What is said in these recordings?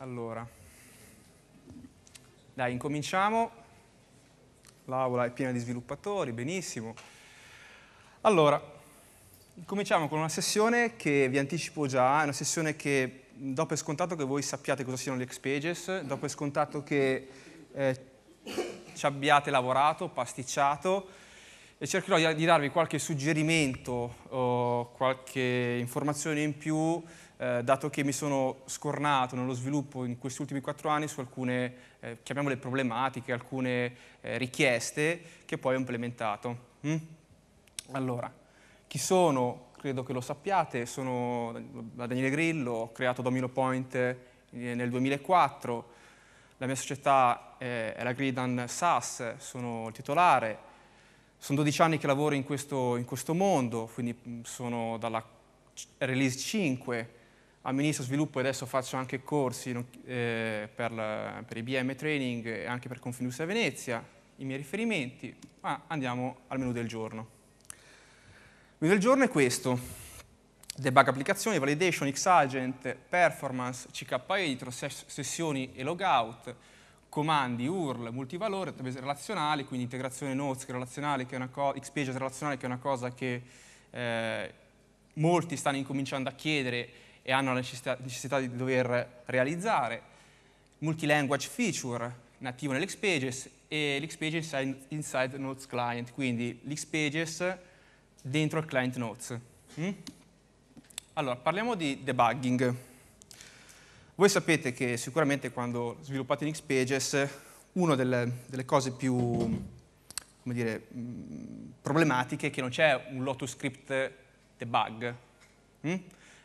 Allora, dai, incominciamo. L'aula è piena di sviluppatori, benissimo. Allora, incominciamo con una sessione che vi anticipo già, è una sessione che dopo è scontato che voi sappiate cosa siano le x dopo è scontato che eh, ci abbiate lavorato, pasticciato, e cercherò di darvi qualche suggerimento, o qualche informazione in più eh, dato che mi sono scornato nello sviluppo in questi ultimi quattro anni su alcune, eh, chiamiamole problematiche, alcune eh, richieste che poi ho implementato. Mm? Allora, chi sono? Credo che lo sappiate, sono Daniele Grillo, ho creato Domino Point eh, nel 2004, la mia società eh, è la Gridan SAS, sono il titolare, sono 12 anni che lavoro in questo, in questo mondo, quindi mm, sono dalla release 5, amministro sviluppo e adesso faccio anche corsi eh, per, la, per IBM Training e anche per Confindustria Venezia, i miei riferimenti, ma andiamo al menu del giorno. Il menu del giorno è questo. Debug applicazioni, validation, xagent, performance, CK editor, sessioni e logout, comandi, URL, multivalore, database relazionali, quindi integrazione notes relazionale che è una Xpages relazionale che è una cosa che eh, molti stanno incominciando a chiedere e hanno la necessità, necessità di dover realizzare, multilanguage feature nativo nell'Xpages e l'Xpages è inside Notes client, quindi l'Xpages dentro il client Notes. Mm? Allora, parliamo di debugging. Voi sapete che sicuramente quando sviluppate in Xpages una delle, delle cose più dire, mm, problematiche è che non c'è un lotus script debug. Mm?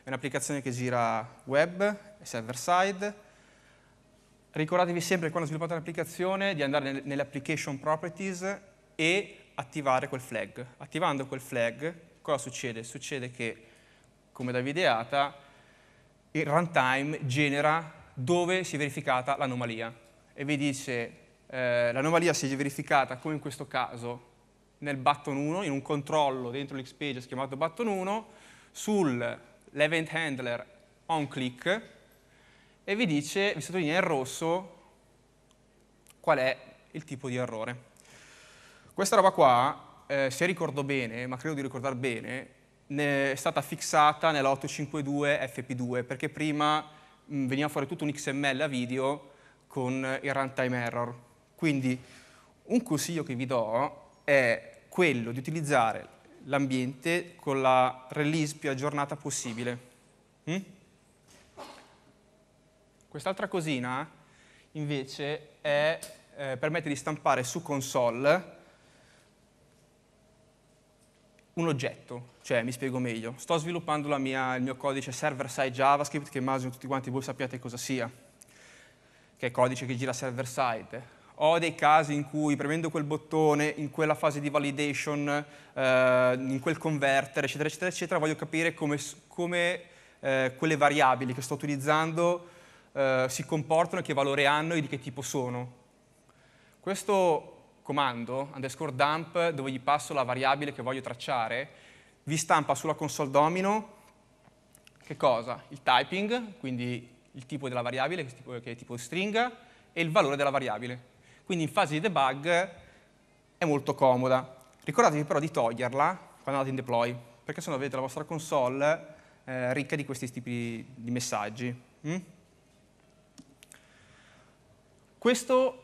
È un'applicazione che gira web, server side. Ricordatevi sempre quando sviluppate l'applicazione di andare nelle application properties e attivare quel flag. Attivando quel flag, cosa succede? Succede che, come da videata, il runtime genera dove si è verificata l'anomalia e vi dice eh, l'anomalia si è verificata come in questo caso nel button 1, in un controllo dentro l'expage chiamato button 1, sul l'event handler on click e vi dice, vi sottolinea in rosso qual è il tipo di errore. Questa roba qua, eh, se ricordo bene, ma credo di ricordare bene, è stata fissata nell'852 FP2 perché prima mh, mm, veniva fuori tutto un XML a video con il runtime error. Quindi un consiglio che vi do è quello di utilizzare l'ambiente con la release più aggiornata possibile. Mm? Quest'altra cosina invece è, eh, permette di stampare su console un oggetto, cioè mi spiego meglio, sto sviluppando mia, il mio codice server-side JavaScript che immagino tutti quanti voi sappiate cosa sia, che è codice che gira server-side, ho dei casi in cui premendo quel bottone, in quella fase di validation, eh, in quel converter, eccetera, eccetera, eccetera, voglio capire come, come eh, quelle variabili che sto utilizzando eh, si comportano, che valore hanno e di che tipo sono. Questo comando, underscore dump, dove gli passo la variabile che voglio tracciare, vi stampa sulla console domino che cosa? Il typing, quindi il tipo della variabile, che è tipo, che è tipo stringa, e il valore della variabile quindi in fase di debug è molto comoda. Ricordatevi però di toglierla quando andate in deploy, perché sennò avete la vostra console eh, ricca di questi tipi di messaggi. Mm? Questo,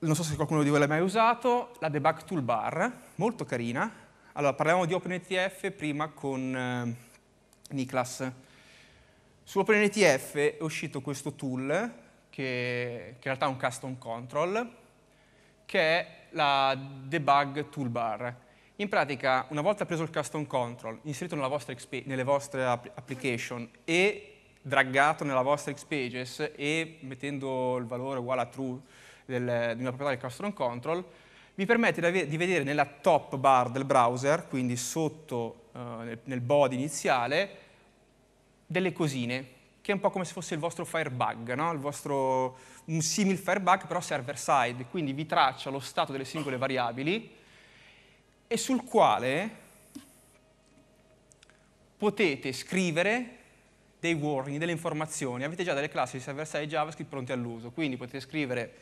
non so se qualcuno di voi l'ha mai usato, la debug toolbar, molto carina. Allora, parliamo di OpenETF prima con eh, Niklas. Su OpenETF è uscito questo tool che, in realtà è un custom control, che è la debug toolbar. In pratica, una volta preso il custom control, inserito vostra nelle vostre application e draggato nella vostra Xpages e mettendo il valore uguale a true del, di una proprietà del custom control, vi permette di vedere nella top bar del browser, quindi sotto eh, nel body iniziale, delle cosine che è un po' come se fosse il vostro Firebug, no? il vostro, un simile Firebug però server side, quindi vi traccia lo stato delle singole variabili e sul quale potete scrivere dei warning, delle informazioni. Avete già delle classi di server side JavaScript pronte all'uso, quindi potete scrivere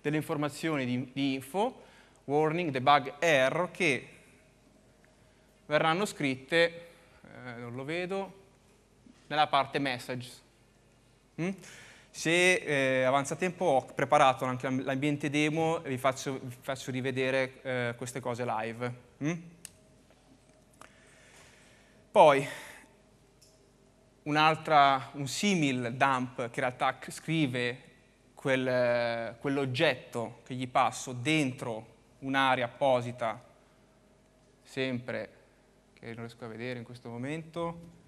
delle informazioni di, di info, warning, debug, error, che verranno scritte, eh, non lo vedo, nella parte messages. Mm? Se eh, avanza tempo ho preparato anche l'ambiente demo e vi faccio, vi faccio rivedere eh, queste cose live. Mm? Poi un simile dump che in realtà scrive quel, eh, quell'oggetto che gli passo dentro un'area apposita, sempre, che non riesco a vedere in questo momento,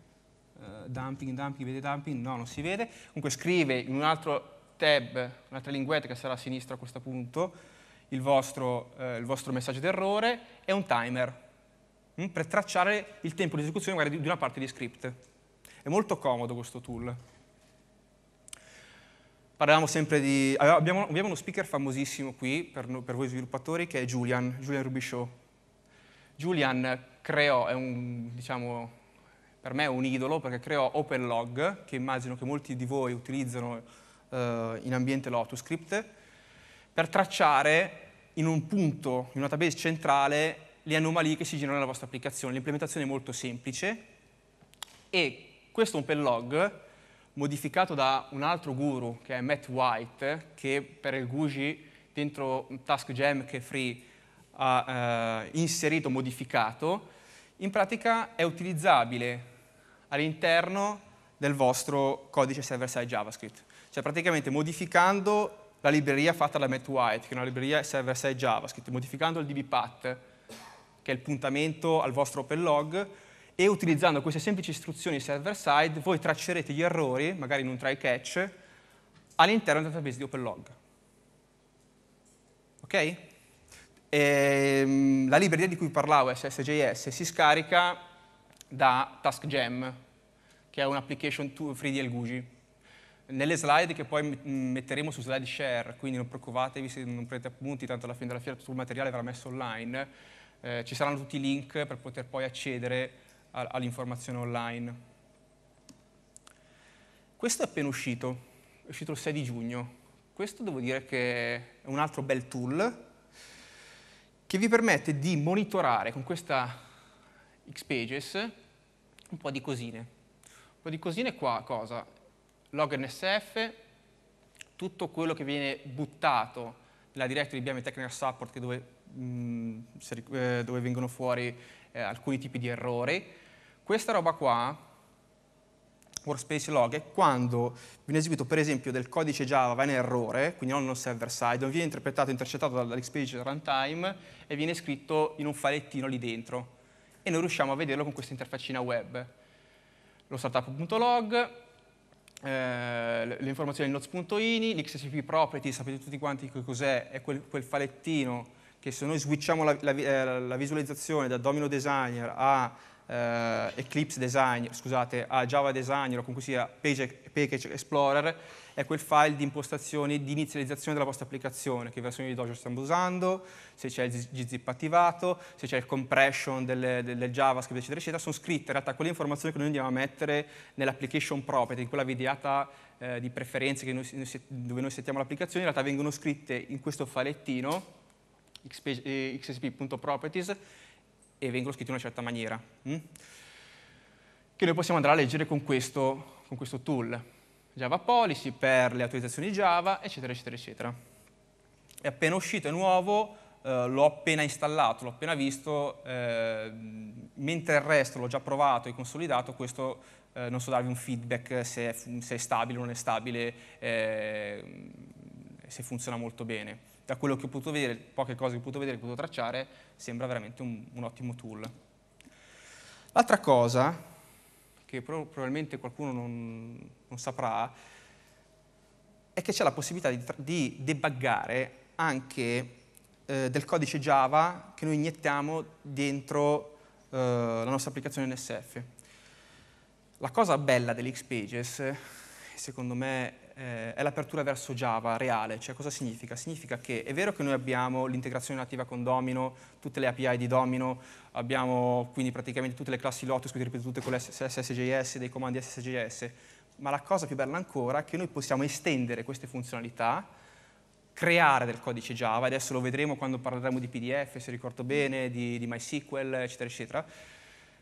eh, dumping, dumping, vede dumping? No, non si vede. Comunque scrive in un altro tab, un'altra linguetta che sarà a sinistra a questo punto, il vostro, uh, il vostro messaggio d'errore e un timer mh, mm, per tracciare il tempo di esecuzione magari di una parte di script. È molto comodo questo tool. Parlavamo sempre di... Ah, abbiamo, abbiamo uno speaker famosissimo qui per, no, per voi sviluppatori che è Julian, Julian Rubishaw. Julian creò, è un, diciamo, per me è un idolo perché creò OpenLog, che immagino che molti di voi utilizzano eh, in ambiente LotuScript, per tracciare in un punto, in una database centrale, le anomalie che si generano nella vostra applicazione. L'implementazione è molto semplice e questo OpenLog, modificato da un altro guru, che è Matt White, che per il Guji dentro TaskGem che è Free ha eh, inserito, modificato, in pratica è utilizzabile all'interno del vostro codice server-side JavaScript. Cioè praticamente modificando la libreria fatta da Matt White, che è una libreria server-side JavaScript, modificando il dbPath, che è il puntamento al vostro open log, e utilizzando queste semplici istruzioni server-side voi traccerete gli errori, magari in un try-catch, all'interno del database di OpenLog. Ok? E, ehm, la libreria di cui parlavo, SSJS, si scarica da TaskGem, che è un'application to 3DL Guji. Nelle slide che poi mm, metteremo su slide share, quindi non preoccupatevi se non prendete appunti, tanto alla fine della fiera tutto il materiale verrà messo online, eh, ci saranno tutti i link per poter poi accedere all'informazione online. Questo è appena uscito, è uscito il 6 di giugno. Questo devo dire che è un altro bel tool che vi permette di monitorare con questa Xpages un po' di cosine. Lo di cosine qua cosa? Log NSF, tutto quello che viene buttato nella directory BM Technical Support dove, mh, mm, se, eh, dove, vengono fuori eh, alcuni tipi di errori. Questa roba qua, workspace log, è quando viene eseguito per esempio del codice Java, va in errore, quindi non server side, non viene interpretato, intercettato dall'XPage runtime e viene scritto in un falettino lì dentro e noi riusciamo a vederlo con questa interfaccina web lo startup.log, eh, le informazioni del nodes.ini, l'xcp property, sapete tutti quanti che cos'è, è quel, quel, falettino che se noi switchiamo la, la, eh, la visualizzazione da Domino Designer a eh, Eclipse designer, scusate, a Java Designer o comunque sia Page, Package Explorer, è quel file di impostazioni di inizializzazione della vostra applicazione, che versione di Dojo stiamo usando, se c'è il gzip attivato, se c'è il compression del, del, JavaScript, eccetera, eccetera, sono scritte in realtà quelle informazioni che noi andiamo a mettere nell'application property, in quella videata eh, di preferenze noi, dove noi settiamo l'applicazione, in realtà vengono scritte in questo filettino, xsp.properties, eh, e vengono scritte in una certa maniera, hm? che noi possiamo andare a leggere con questo, con questo tool. Java Policy per le autorizzazioni Java, eccetera, eccetera, eccetera. È appena uscito, è nuovo, eh, l'ho appena installato, l'ho appena visto, eh, mentre il resto l'ho già provato e consolidato, questo eh, non so darvi un feedback se è, se è stabile o non è stabile, eh, se funziona molto bene. Da quello che ho potuto vedere, poche cose che ho potuto vedere, che ho potuto tracciare, sembra veramente un, un ottimo tool. L'altra cosa, che probabilmente qualcuno non, non saprà, è che c'è la possibilità di, di debuggare anche eh, del codice Java che noi iniettiamo dentro eh, la nostra applicazione NSF. La cosa bella dell'Xpages, secondo me, eh, è l'apertura verso Java reale, cioè cosa significa? Significa che è vero che noi abbiamo l'integrazione nativa con Domino, tutte le API di Domino, abbiamo quindi praticamente tutte le classi Lotus ripetute con l'SSJS, dei comandi SSJS, ma la cosa più bella ancora è che noi possiamo estendere queste funzionalità, creare del codice Java, adesso lo vedremo quando parleremo di PDF, se ricordo bene, di, di MySQL, eccetera, eccetera.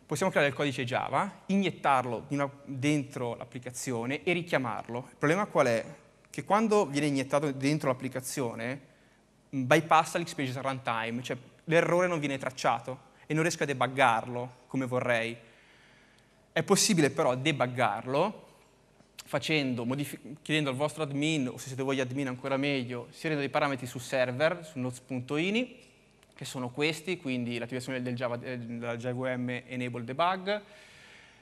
Possiamo creare del codice Java, iniettarlo una, dentro l'applicazione e richiamarlo. Il problema qual è? Che quando viene iniettato dentro l'applicazione, mm, bypassa l'XPages runtime, cioè l'errore non viene tracciato e non riesco a debuggarlo come vorrei. È possibile però debuggarlo facendo, chiedendo al vostro admin, o se siete voi admin ancora meglio, inserendo dei parametri su server, su nodes.ini, che sono questi, quindi l'attivazione del Java, della JVM Enable Debug,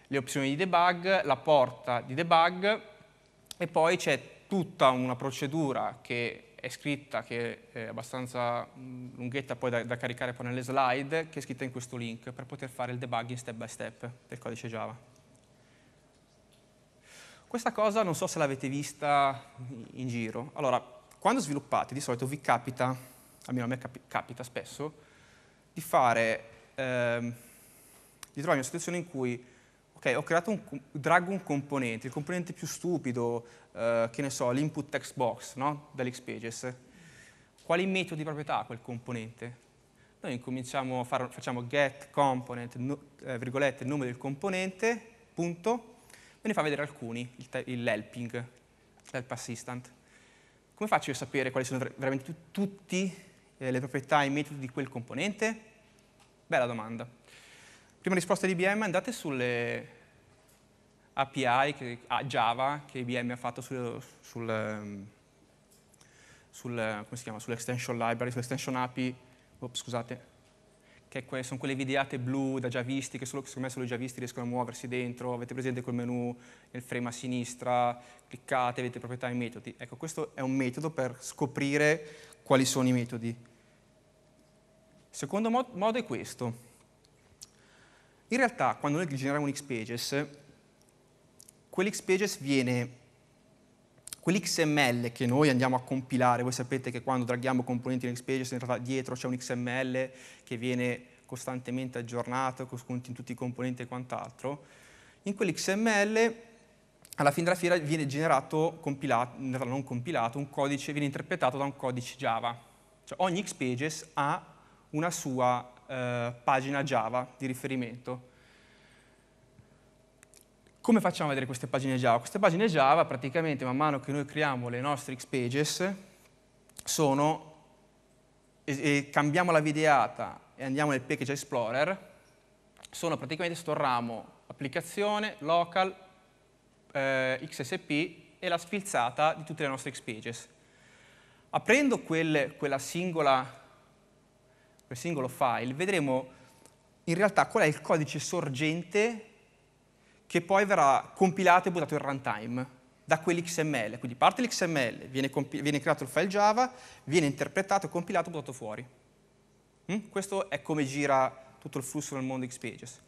le opzioni di debug, la porta di debug, e poi c'è tutta una procedura che è scritta, che è abbastanza lunghetta poi da, da caricare poi nelle slide, che è scritta in questo link per poter fare il debugging step by step del codice Java. Questa cosa non so se l'avete vista in giro. Allora, quando sviluppate, di solito vi capita, almeno a me capi capita spesso, di fare, ehm, di trovare una situazione in cui, ok, ho creato un, draggo un componente, il componente più stupido, eh, che ne so, l'input text box, no? Dell'Xpages. Quali metodi proprietà ha quel componente? Noi incominciamo a fare, facciamo get component, no, eh, virgolette, il nome del componente, punto, Ve ne fa vedere alcuni, l'helping, l'help assistant. Come faccio io a sapere quali sono veramente tu tutte eh, le proprietà e i metodi di quel componente? Bella domanda. Prima risposta di IBM, andate sulle API che, ah, Java che IBM ha fatto sul, sul, sul sull'extension library, sull'extension API, oh, scusate, che que sono quelle videate blu da già visti, che solo, secondo me solo i già visti riescono a muoversi dentro, avete presente quel menu nel frame a sinistra, cliccate, avete proprietà e metodi. Ecco, questo è un metodo per scoprire quali sono i metodi. Secondo mod modo è questo. In realtà, quando noi generiamo un Xpages, quell'Xpages viene Quell'XML che noi andiamo a compilare, voi sapete che quando draghiamo componenti in XPages in realtà dietro c'è un XML che viene costantemente aggiornato, contiene tutti i componenti e quant'altro, in quell'XML alla fine della fiera viene generato, compilato, non compilato, un codice, viene interpretato da un codice Java. Cioè ogni XPages ha una sua eh, pagina Java di riferimento come facciamo a vedere queste pagine Java? Queste pagine Java praticamente man mano che noi creiamo le nostre Xpages sono, e, e cambiamo la videata e andiamo nel Package Explorer, sono praticamente sto ramo applicazione, local, eh, XSP e la sfilzata di tutte le nostre Xpages. Aprendo quel, singola, quel singolo file vedremo in realtà qual è il codice sorgente che poi verrà compilato e buttato in runtime da quell'XML. Quindi parte l'XML, viene, viene, creato il file Java, viene interpretato, compilato e buttato fuori. Mm? Questo è come gira tutto il flusso nel mondo Xpages.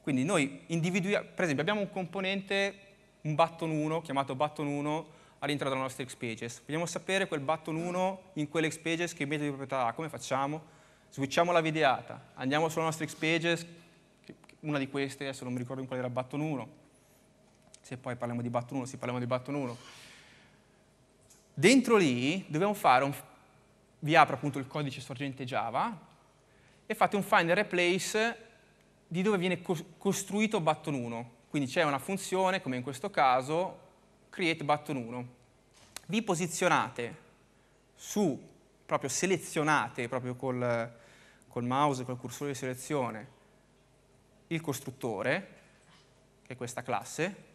Quindi noi individuiamo, per esempio abbiamo un componente, un button 1, chiamato button 1, all'interno della nostra Xpages. Vogliamo sapere quel button 1 in quell'Xpages che metodo di proprietà ha, come facciamo? Switchiamo la videata, andiamo sulla nostra Xpages, una di queste, adesso non mi ricordo in quale era Baton 1, se poi parliamo di Baton 1, se parliamo di Baton 1. Dentro lì dobbiamo fare un... vi apro appunto il codice sorgente Java e fate un find and replace di dove viene costruito Baton 1. Quindi c'è una funzione, come in questo caso, create Baton 1. Vi posizionate su, proprio selezionate, proprio col, col mouse, col cursore di selezione, il costruttore, che è questa classe,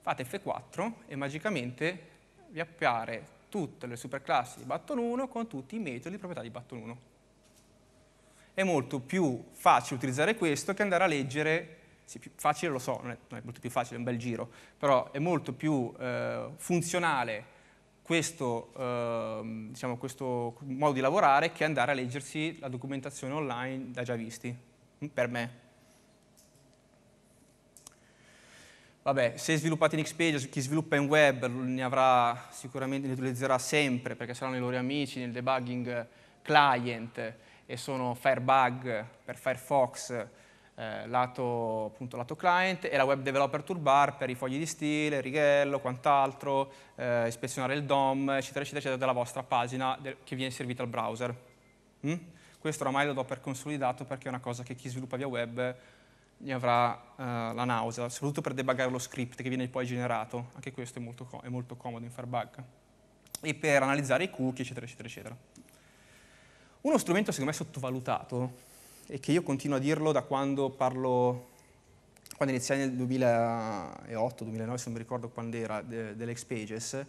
fate F4 e magicamente vi appare tutte le superclassi di Button 1 con tutti i metodi di proprietà di Button 1. È molto più facile utilizzare questo che andare a leggere, sì, più facile lo so, non è, non è molto più facile, è un bel giro, però è molto più eh, funzionale questo, eh, diciamo, questo, modo di lavorare che andare a leggersi la documentazione online da già visti, mm, per me. Vabbè, se sviluppate in Xperia, chi sviluppa in web ne avrà sicuramente, ne utilizzerà sempre perché saranno i loro amici nel debugging client e sono Firebug per Firefox, eh, lato, appunto, lato, client e la web developer toolbar per i fogli di stile, righello, quant'altro, eh, ispezionare il DOM, eccetera, eccetera, eccetera, della vostra pagina che viene servita al browser. Mm? Questo oramai lo do per consolidato perché è una cosa che chi sviluppa via web ne avrà eh, la nausea, soprattutto per debuggare lo script che viene poi generato, anche questo è molto, è molto comodo in Firebug, e per analizzare i cookie, eccetera, eccetera, eccetera. Uno strumento secondo me sottovalutato e che io continuo a dirlo da quando parlo, quando iniziai nel 2008-2009, se non mi ricordo quando era, dell'Expages,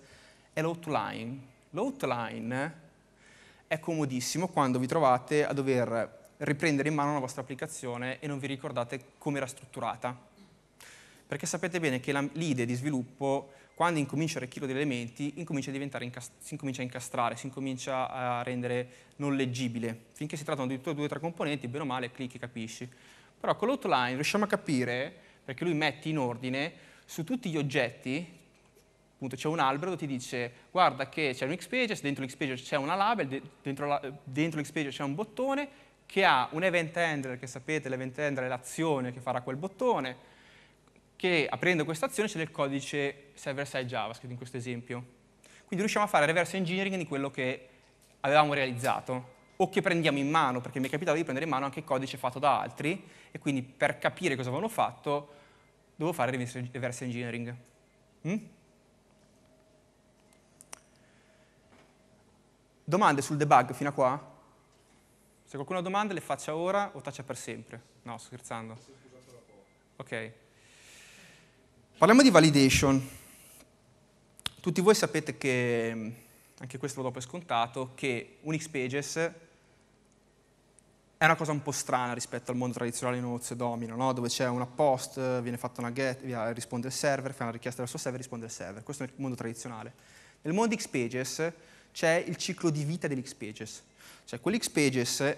è l'outline. L'outline è comodissimo quando vi trovate a dover riprendere in mano la vostra applicazione e non vi ricordate come era strutturata. Perché sapete bene che l'idea di sviluppo quando incomincia il arricchirlo di elementi, incomincia si incomincia a incastrare, si incomincia a rendere non leggibile. Finché si trattano di due o tre componenti, bene o male, clicchi e capisci. Però con l'outline riusciamo a capire, perché lui mette in ordine, su tutti gli oggetti, appunto c'è un albero, ti dice guarda che c'è un Xpages, dentro l'Xpages c'è una label, dentro, la, dentro l'Xpages c'è un bottone, che ha un event handler, che sapete l'event handler è l'azione che farà quel bottone, che aprendo questa azione c'è del codice server-side JavaScript in questo esempio. Quindi riusciamo a fare reverse engineering di quello che avevamo realizzato o che prendiamo in mano, perché mi è capitato di prendere in mano anche codice fatto da altri e quindi per capire cosa avevano fatto devo fare reverse engineering. Mm? Domande sul debug fino a qua? Se qualcuno ha domande le faccia ora o taccia per sempre? No, sto scherzando. Ok. Parliamo di validation. Tutti voi sapete che, mm, anche questo lo do per scontato, che un Xpages è una cosa un po' strana rispetto al mondo tradizionale in Oz e Domino, no? dove c'è una post, viene fatta una get, risponde il server, fa una richiesta dal suo server, e risponde il server. Questo è il mondo tradizionale. Nel mondo Xpages c'è il ciclo di vita dell'Xpages. Cioè quell'Xpages,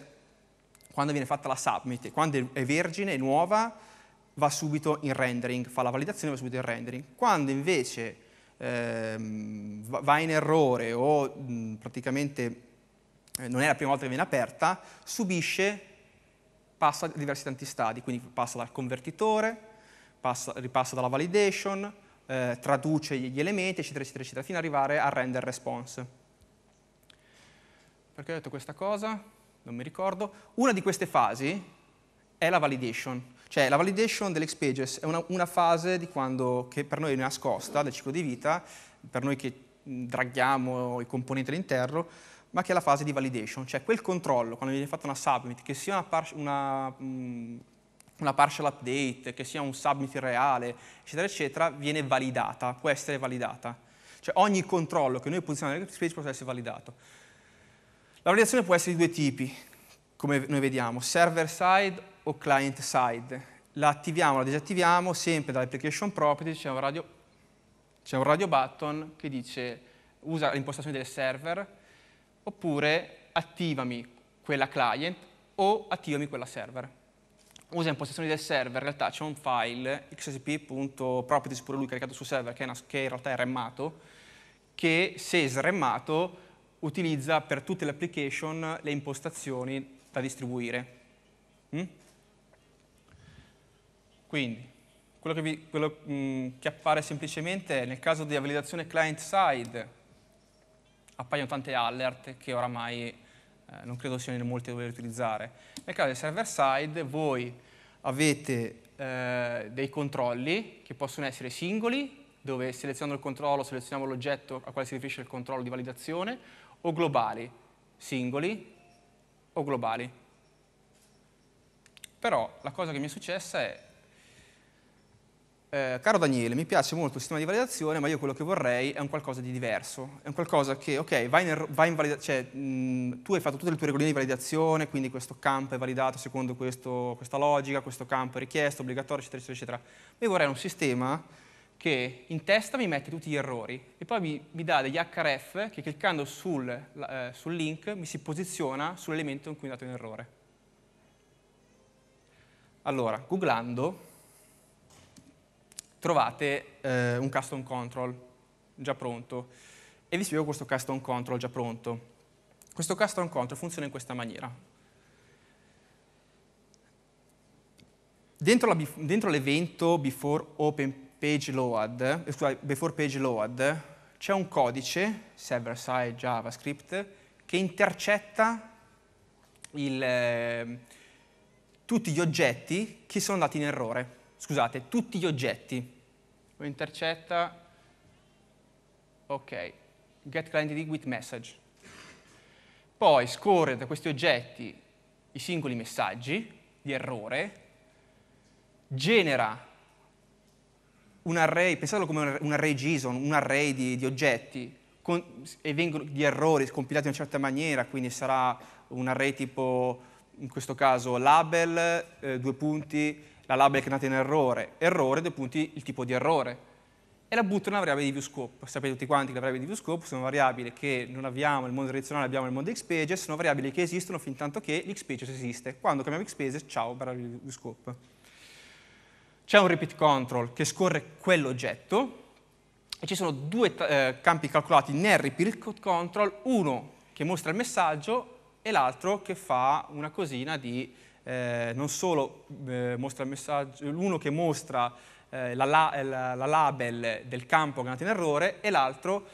quando viene fatta la submit, quando è vergine, è nuova, va subito in rendering, fa la validazione e va subito in rendering. Quando invece ehm, va in errore o mh, praticamente eh, non è la prima volta che viene aperta, subisce, passa diversi tanti stadi, quindi passa dal convertitore, passa, ripassa dalla validation, eh, traduce gli elementi, eccetera, eccetera, eccetera, fino ad arrivare al render response. Perché ho detto questa cosa? Non mi ricordo. Una di queste fasi è la validation. Cioè la validation dell'ex pages è una, una fase quando, che per noi è nascosta del ciclo di vita, per noi che mm, dragghiamo i componenti all'interno, ma che è la fase di validation, cioè quel controllo, quando viene fatta una submit, che sia una, par una, mm, una, partial update, che sia un submit reale, eccetera, eccetera, viene validata, può essere validata. Cioè ogni controllo che noi posizioniamo nell'experience può essere validato. La validazione può essere di due tipi, come noi vediamo, server side o client side. La attiviamo, la disattiviamo sempre dall'application property, c'è un, radio, un radio button che dice usa l'impostazione del server oppure attivami quella client o attivami quella server. Usa impostazioni del server, in realtà c'è un file xsp.properties pure lui caricato sul server che, una, che in realtà è remmato, che se sremmato utilizza per tutte le application le impostazioni da distribuire. Mm? Quindi, quello, che, vi, quello mh, mm, che appare semplicemente è nel caso di validazione client-side appaiono tante alert che oramai eh, non credo siano in molti a dover utilizzare. Nel caso di server-side voi avete eh, dei controlli che possono essere singoli, dove selezionando il controllo selezioniamo l'oggetto a quale si riferisce il controllo di validazione, o globali, singoli o globali. Però la cosa che mi è successa è eh, caro Daniele, mi piace molto il sistema di validazione, ma io quello che vorrei è un qualcosa di diverso, è un qualcosa che, ok, vai in, vai in valida- cioè, mh, tu hai fatto tutte le tue regoline di validazione, quindi questo campo è validato secondo questo, questa logica, questo campo è richiesto, obbligatorio, eccetera, eccetera, eccetera. Io vorrei un sistema che in testa mi mette tutti gli errori e poi mi, mi dà degli href che cliccando sul, eh, sul link mi si posiziona sull'elemento in cui è dato un errore. Allora, googlando trovate eh, un custom control già pronto. E vi spiego questo custom control già pronto. Questo custom control funziona in questa maniera. Dentro, l'evento before open page load, eh, scusate, before page load, c'è un codice, server side JavaScript, che intercetta il, eh, tutti gli oggetti che sono andati in errore scusate, tutti gli oggetti. Lo intercetta, ok, get client ID with message. Poi scorre da questi oggetti i singoli messaggi di errore, genera un array, pensatelo come un array JSON, un array di, di oggetti, con, e vengono di errori compilati in una certa maniera, quindi sarà un array tipo, in questo caso, label, eh, due punti, la label che è nata in errore, errore, due punti il tipo di errore. E la butto in una variabile di viewscope. Sapete tutti quanti che le variabili di viewscope sono variabili che non abbiamo nel mondo tradizionale, abbiamo nel mondo xpages, sono variabili che esistono fin tanto che l'xpages esiste. Quando cambiamo xpages, ciao, variabile di viewscope. C'è un repeat control che scorre quell'oggetto e ci sono due eh, campi calcolati nel repeat control, uno che mostra il messaggio e l'altro che fa una cosina di eh, non solo eh, mostra il messaggio, l'uno che mostra eh, la, la, eh, la, la, label del campo che è andato in errore e l'altro,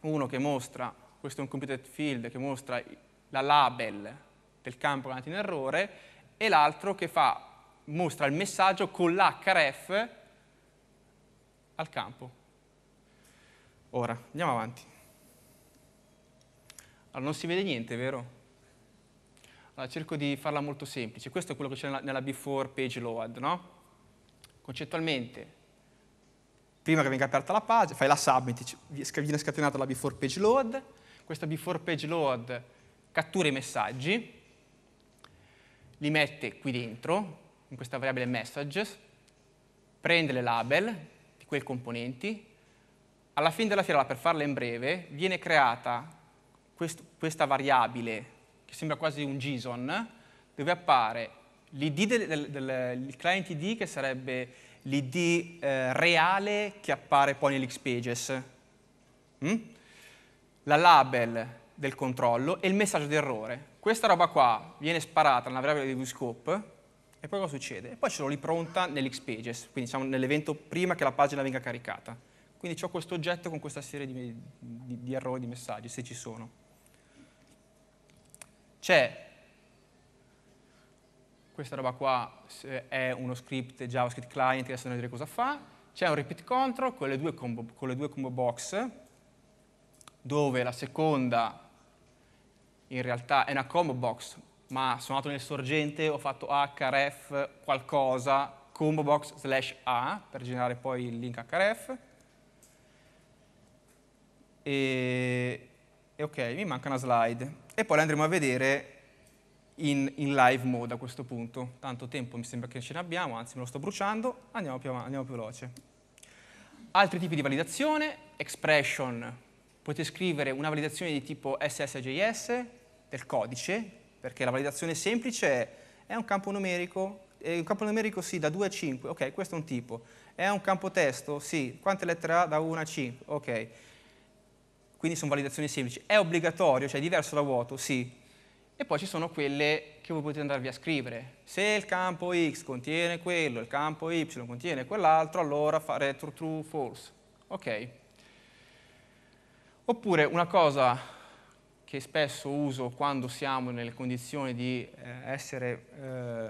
uno che mostra, questo è un computed field che mostra la label del campo che è andato in errore e l'altro che fa, mostra il messaggio con l'href al campo. Ora, andiamo avanti. Allora, non si vede niente, vero? Allora, cerco di farla molto semplice. Questo è quello che c'è nella, nella before page load, no? Concettualmente, prima che venga aperta la pagina, fai la submit, viene scatenata la before page load, questa before page load cattura i messaggi, li mette qui dentro, in questa variabile messages, prende le label di quei componenti, alla fine della fiera, per farla in breve, viene creata quest questa variabile che sembra quasi un JSON, dove appare l'ID del, del, del client ID che sarebbe l'ID eh, reale che appare poi nell'Xpages, mm? la label del controllo e il messaggio d'errore. Questa roba qua viene sparata nella variabile di VScope e poi cosa succede? E poi ce l'ho ripronta nell'Xpages, quindi siamo nell'evento prima che la pagina venga caricata. Quindi ho questo oggetto con questa serie di, di, di errori, di messaggi, se ci sono. C'è questa roba qua è uno script JavaScript client, adesso non vedremo cosa fa, c'è un repeat control con le, due combo, con le due combo box, dove la seconda in realtà è una combo box, ma sono andato nel sorgente, ho fatto href qualcosa, combo box slash a, per generare poi il link href, e e ok, mi manca una slide. E poi la andremo a vedere in, in, live mode a questo punto. Tanto tempo mi sembra che ce ne abbiamo, anzi me lo sto bruciando, andiamo più, andiamo più veloce. Altri tipi di validazione, expression, potete scrivere una validazione di tipo SSJS del codice, perché la validazione semplice è, un campo numerico, è un campo numerico sì, da 2 a 5, ok, questo è un tipo. È un campo testo, sì, quante lettere ha? Da 1 a 5, ok quindi sono validazioni semplici. È obbligatorio, cioè è diverso da vuoto? Sì. E poi ci sono quelle che voi potete andarvi a scrivere. Se il campo X contiene quello, il campo Y contiene quell'altro, allora fare true, true, false. Ok. Oppure una cosa che spesso uso quando siamo nelle condizioni di eh, essere eh,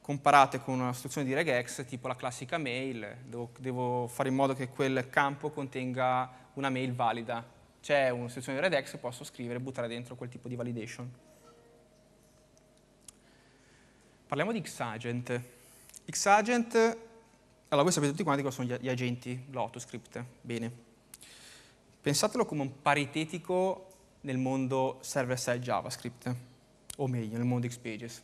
comparate con una istruzione di regex, tipo la classica mail, devo, devo fare in modo che quel campo contenga una mail valida, c'è una sezione regex, posso scrivere e buttare dentro quel tipo di validation. Parliamo di Xagent. Xagent, allora voi sapete tutti quanti cosa sono gli agenti, l'AutoScript, bene. Pensatelo come un paritetico nel mondo server-side JavaScript, o meglio, nel mondo Xpages.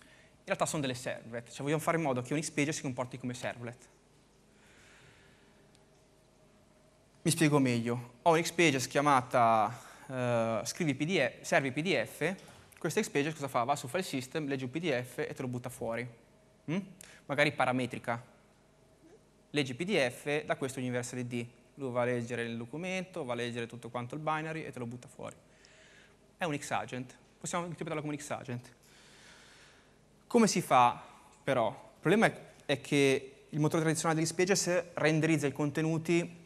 In realtà sono delle servlet, cioè vogliamo fare in modo che un Xpage si comporti come servlet. Mi spiego meglio. Ho un XPages chiamata eh, scrivi PDF, servi PDF, Questa XPages cosa fa? Va su file system, legge un PDF e te lo butta fuori. Mm? Magari parametrica. Leggi PDF, da questo universal ID. Lui va a leggere il documento, va a leggere tutto quanto il binary e te lo butta fuori. È un X-agent. Possiamo interpretarlo come un X-agent. Come si fa però? Il problema è che il motore tradizionale di XPages renderizza i contenuti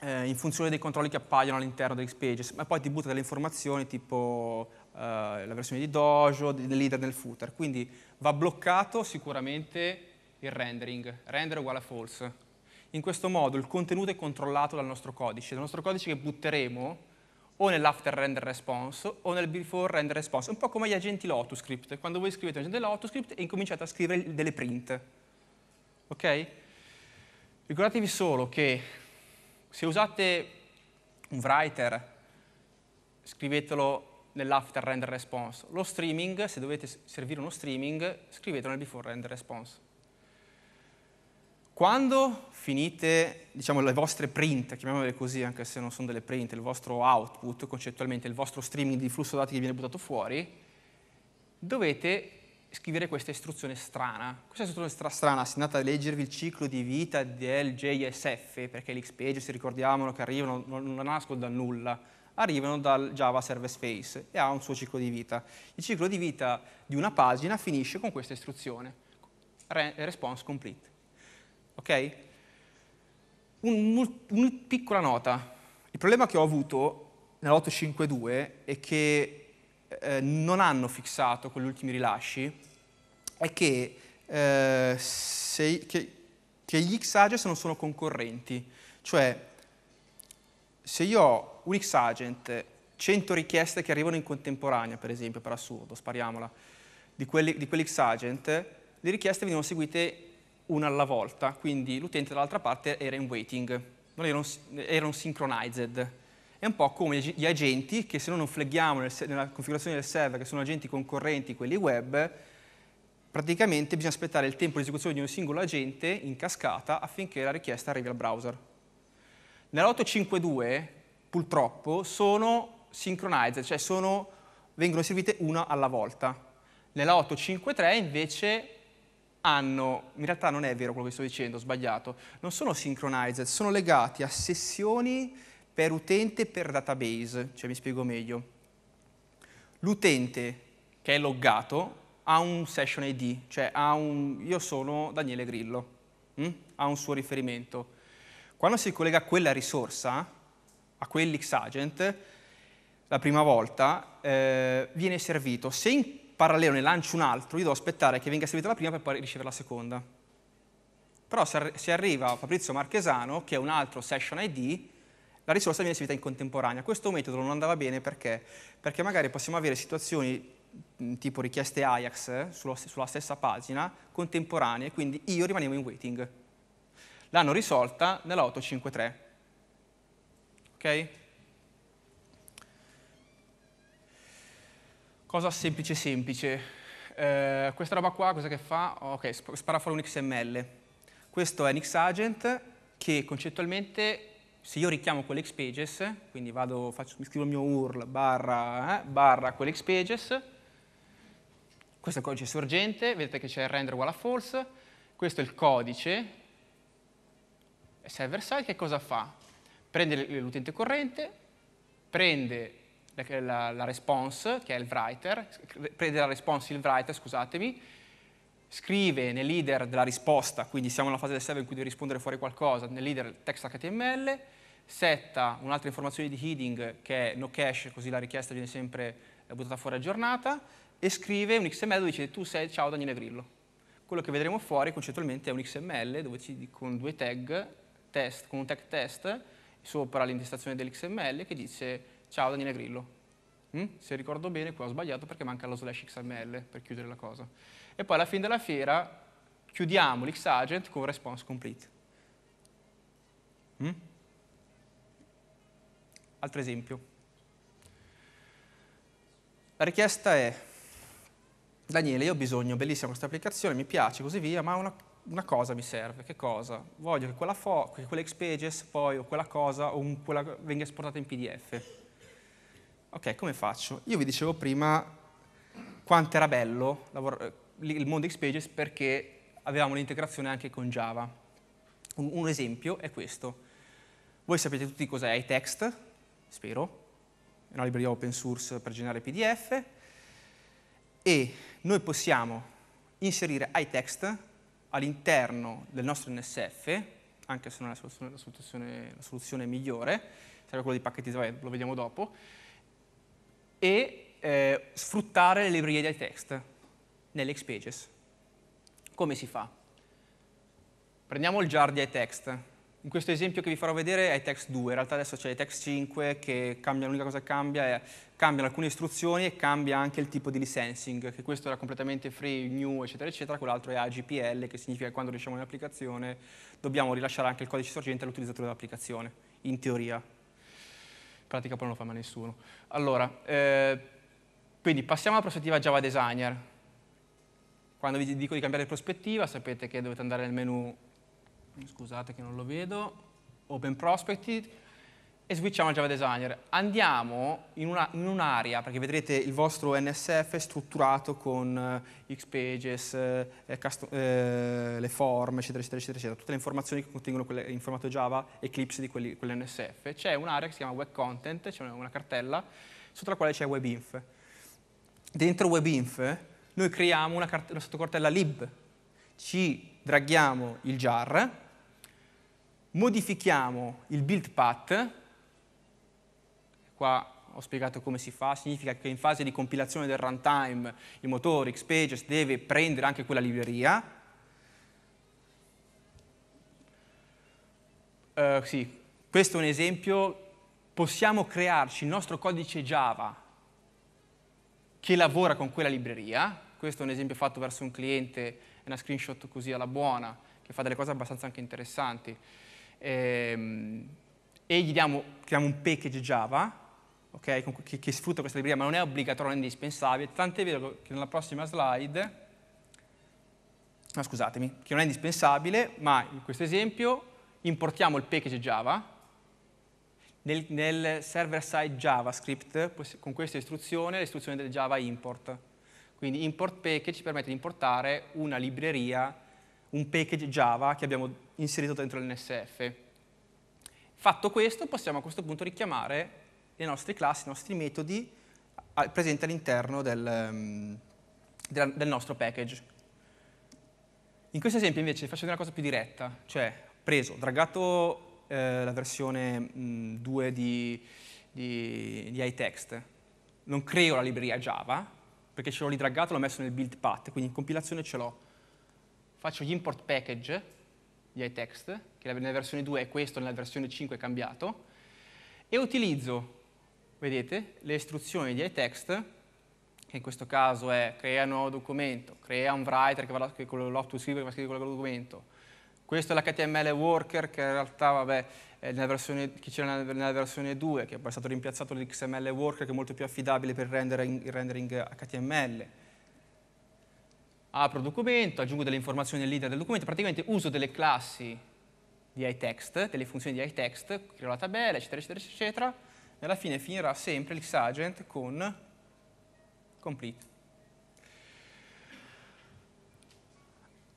eh, in funzione dei controlli che appaiono all'interno degli pages, ma poi ti butta delle informazioni tipo eh, la versione di Dojo, del leader nel footer, quindi va bloccato sicuramente il rendering, render uguale a false. In questo modo il contenuto è controllato dal nostro codice, dal nostro codice che butteremo o nell'after render response o nel before render response, un po' come gli agenti lotuscript. quando voi scrivete un agente lotuscript e incominciate a scrivere delle print. Ok? Ricordatevi solo che se usate un writer, scrivetelo nell'after render response. Lo streaming, se dovete servire uno streaming, scrivetelo nel before render response. Quando finite, diciamo, le vostre print, chiamiamole così, anche se non sono delle print, il vostro output, concettualmente il vostro streaming di flusso dati che viene buttato fuori, dovete scrivere questa istruzione strana. Questa istruzione stra strana, si è andata a leggervi il ciclo di vita del JSF, perché l'Xpage, se ricordiamo, che arrivano, non, non nascono da nulla, arrivano dal Java Server Space e ha un suo ciclo di vita. Il ciclo di vita di una pagina finisce con questa istruzione, re response complete. Ok? Un, un, piccola nota, il problema che ho avuto nell'852 è che eh, non hanno fissato con gli ultimi rilasci è che, eh, se, che, che gli X-Agents non sono concorrenti. Cioè, se io ho un X-Agent, 100 richieste che arrivano in contemporanea, per esempio, per assurdo, spariamola, di, quelli, di quell'X-Agent, le richieste venivano seguite una alla volta, quindi l'utente dall'altra parte era in waiting, non erano, erano synchronized. È un po' come gli agenti che se noi non flagghiamo nella configurazione del server che sono agenti concorrenti, quelli web, praticamente bisogna aspettare il tempo di esecuzione di un singolo agente in cascata affinché la richiesta arrivi al browser. Nella 852, purtroppo sono synchronized, cioè sono, vengono servite una alla volta. Nella 853 invece hanno, in realtà non è vero quello che sto dicendo, ho sbagliato, non sono synchronized, sono legati a sessioni per utente e per database, cioè mi spiego meglio. L'utente che è loggato ha un session ID, cioè ha un, io sono Daniele Grillo, hm? ha un suo riferimento. Quando si collega a quella risorsa, a quell'X-Agent, la prima volta, eh, viene servito. Se in parallelo ne lancio un altro, io devo aspettare che venga servita la prima per poi ricevere la seconda. Però se arriva Fabrizio Marchesano, che è un altro session ID, la risorsa viene servita in contemporanea. Questo metodo non andava bene perché? Perché magari possiamo avere situazioni tipo richieste Ajax eh, sulla stessa pagina, contemporanee, quindi io rimanevo in waiting. L'hanno risolta nella 853. Ok? Cosa semplice semplice. Eh, questa roba qua cosa che fa? Ok, spara fuori un XML. Questo è un X-Agent che concettualmente se io richiamo quell'expages, quindi vado, faccio, scrivo il mio URL barra, eh, barra quell'expages, questo è il codice sorgente, vedete che c'è il render uguale a false, questo è il codice, e server side che cosa fa? Prende l'utente corrente, prende la, la, la, response, che è il writer, prende la response il writer, scusatemi, scrive nel leader della risposta, quindi siamo nella fase del server in cui deve rispondere fuori qualcosa, nel leader text.html, setta, un'altra informazione di heading che è no cache, così la richiesta viene sempre eh, buttata fuori aggiornata, e scrive un XML dove dice tu sei ciao Daniele Grillo. Quello che vedremo fuori concettualmente è un XML dove ci, con due tag, test, con un tag test, sopra l'intestazione dell'XML che dice ciao Daniele Grillo. Mm? Se ricordo bene qua ho sbagliato perché manca lo slash XML per chiudere la cosa. E poi alla fine della fiera chiudiamo l'XAgent con response complete. Mm? Altro esempio. La richiesta è, Daniele, io ho bisogno, bellissima questa applicazione, mi piace, così via, ma una, una cosa mi serve, che cosa? Voglio che quella, che quella XPages poi, o quella cosa, o un, quella venga esportata in PDF. Ok, come faccio? Io vi dicevo prima quanto era bello il mondo XPages perché avevamo l'integrazione anche con Java. Un, un esempio è questo. Voi sapete tutti cos'è iText, spero, è una libreria open source per generare PDF, e noi possiamo inserire iText all'interno del nostro NSF, anche se non è la soluzione, la soluzione, la soluzione migliore, sarebbe quello di pacchettizzare, lo vediamo dopo, e eh, sfruttare le librerie di iText nelle Come si fa? Prendiamo il jar di iText, in questo esempio che vi farò vedere è text 2, in realtà adesso c'è text 5 che cambia, l'unica cosa che cambia è cambiano alcune istruzioni e cambia anche il tipo di licensing, che questo era completamente free, new, eccetera, eccetera, quell'altro è AGPL, che significa che quando riusciamo in un'applicazione dobbiamo rilasciare anche il codice sorgente all'utilizzatore dell'applicazione, in teoria. In pratica poi non lo fa mai nessuno. Allora, eh, quindi passiamo alla prospettiva Java Designer. Quando vi dico di cambiare prospettiva, sapete che dovete andare nel menu scusate che non lo vedo, Open Prospected, e switchiamo a Java Designer. Andiamo in, un'area, un perché vedrete il vostro NSF strutturato con uh, eh, Xpages, eh, eh, custom, eh, le form, eccetera, eccetera, eccetera, tutte le informazioni che contengono quelle, in formato Java, Eclipse di quelli, quell'NSF. C'è un'area che si chiama Web Content, c'è una, cartella sotto la quale c'è WebInf. Dentro WebInf noi creiamo una, una sottocartella lib, ci draghiamo il jar, modifichiamo il build path, qua ho spiegato come si fa, significa che in fase di compilazione del runtime il motore XPages deve prendere anche quella libreria, uh, sì, questo è un esempio, possiamo crearci il nostro codice Java che lavora con quella libreria, questo è un esempio fatto verso un cliente, è una screenshot così alla buona, che fa delle cose abbastanza anche interessanti ehm, e gli diamo, creiamo un package Java okay, che, che, sfrutta questa libreria, ma non è obbligatorio, non è indispensabile, tant'è vero che nella prossima slide, no scusatemi, che non è indispensabile, ma in questo esempio importiamo il package Java, nel, nel server-side JavaScript, con questa istruzione, l'istruzione del Java import. Quindi import package ci permette di importare una libreria un package Java che abbiamo inserito dentro l'NSF. Fatto questo, possiamo a questo punto richiamare le nostre classi, i nostri metodi presenti all'interno del, ehm, del nostro package. In questo esempio invece faccio una cosa più diretta, cioè preso, draggato eh, la versione mh, 2 di, di, di iText, non creo la libreria Java, perché ce l'ho ridraggato e l'ho messo nel build path, quindi in compilazione ce l'ho faccio gli import package di iText, che nella versione 2 è questo, nella versione 5 è cambiato, e utilizzo, vedete, le istruzioni di iText, che in questo caso è crea un nuovo documento, crea un writer che va con lauto scrivere, che va a scrivere quel documento, questo è l'HTML worker che in realtà vabbè, versione, che c'era nella, nella, versione 2, che poi è stato rimpiazzato l'XML worker che è molto più affidabile per rendering, il rendering HTML apro il documento, aggiungo delle informazioni nell'iter del documento, praticamente uso delle classi di iText, delle funzioni di iText, creo la tabella, eccetera, eccetera, eccetera, e alla fine finirà sempre il xagent con complete.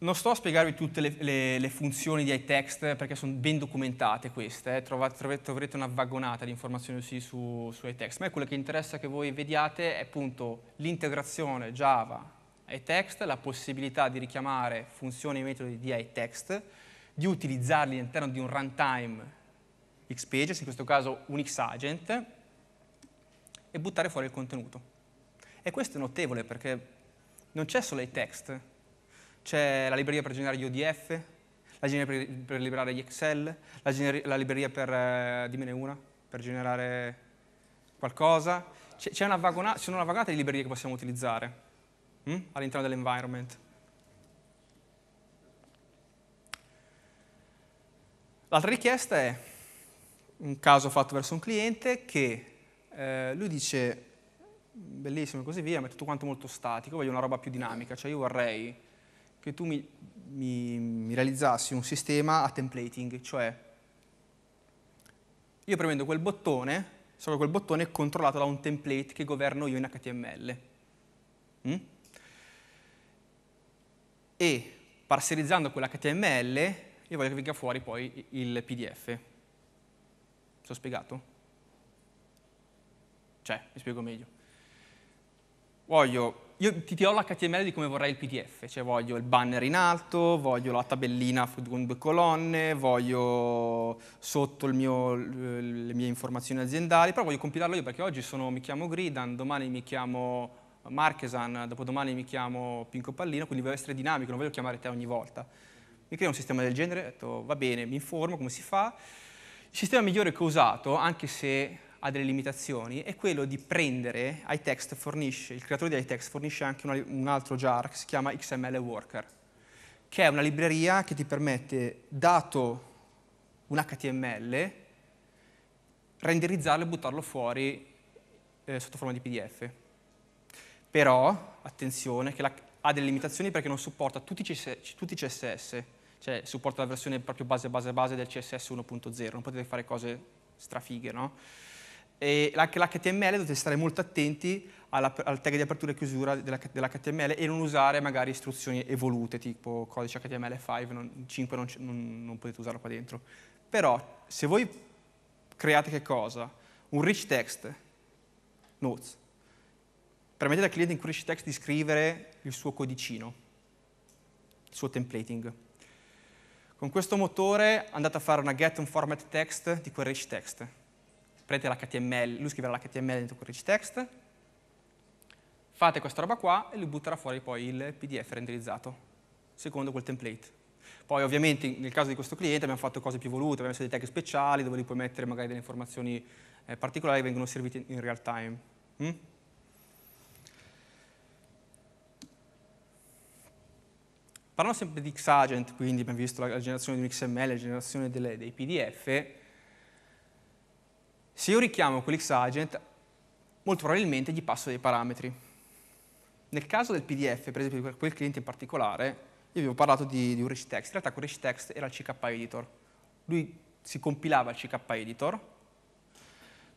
Non sto a spiegarvi tutte le, le, le funzioni di iText perché sono ben documentate queste, eh. Trovate, trovate, troverete una vagonata di informazioni su, su iText, ma quello che interessa che voi vediate è appunto l'integrazione Java iText, la possibilità di richiamare funzioni e metodi di iText, di utilizzarli all'interno di un runtime Xpages, in questo caso un Xagent, e buttare fuori il contenuto. E questo è notevole perché non c'è solo iText, c'è la libreria per generare gli ODF, la libreria per, per liberare gli Excel, la, la libreria per, eh, dimmene una, per generare qualcosa, c'è una, una vagata di librerie che possiamo utilizzare. Hmm? all'interno dell'environment. L'altra richiesta è un caso fatto verso un cliente che eh, lui dice bellissimo e così via, ma è tutto quanto molto statico, voglio una roba più dinamica, cioè io vorrei che tu mi, mi, mi realizzassi un sistema a templating, cioè io premendo quel bottone, so che quel bottone è controllato da un template che governo io in HTML. Mm? e parserizzando quell'HTML io voglio che venga fuori poi il PDF. Ci ho spiegato? Cioè, mi spiego meglio. Voglio, io ti ti ho l'HTML di come vorrei il PDF, cioè voglio il banner in alto, voglio la tabellina con due colonne, voglio sotto mio, le mie informazioni aziendali, però voglio compilarlo io perché oggi sono, mi chiamo Gridan, domani mi chiamo Marchesan, dopodomani mi chiamo Pinco Pallino, quindi voglio essere dinamico, non voglio chiamare te ogni volta. Mi crea un sistema del genere, ho detto va bene, mi informo come si fa. Il sistema migliore che ho usato, anche se ha delle limitazioni, è quello di prendere iText fornisce, il creatore di iText fornisce anche un altro jar che si chiama XML Worker, che è una libreria che ti permette, dato un HTML, renderizzarlo e buttarlo fuori eh, sotto forma di PDF però attenzione che la, ha delle limitazioni perché non supporta tutti i CSS, cioè supporta la versione proprio base base base del CSS 1.0, non potete fare cose strafighe, no? E anche l'HTML dovete stare molto attenti alla, al tag di apertura e chiusura dell'HTML e non usare magari istruzioni evolute tipo codice HTML5, non, 5 non, non, non potete usarlo qua dentro. Però se voi create che cosa? Un rich text, notes, permettete al cliente in query text di scrivere il suo codicino, il suo templating. Con questo motore andate a fare una get un format text di query text. Prendete l'HTML, lui scriverà l'HTML dentro query text, fate questa roba qua e lui butterà fuori poi il PDF renderizzato, secondo quel template. Poi ovviamente nel caso di questo cliente abbiamo fatto cose più volute, abbiamo messo dei tag speciali dove li puoi mettere magari delle informazioni eh, particolari che vengono servite in real time. Mm? Parlando sempre di Xagent, quindi abbiamo visto la, generazione di un XML, la generazione delle, dei PDF, se io richiamo quell'Xagent, molto probabilmente gli passo dei parametri. Nel caso del PDF, per esempio di quel cliente in particolare, io vi ho parlato di, di un rich text, in realtà quel rich text era il CK editor. Lui si compilava il CK editor,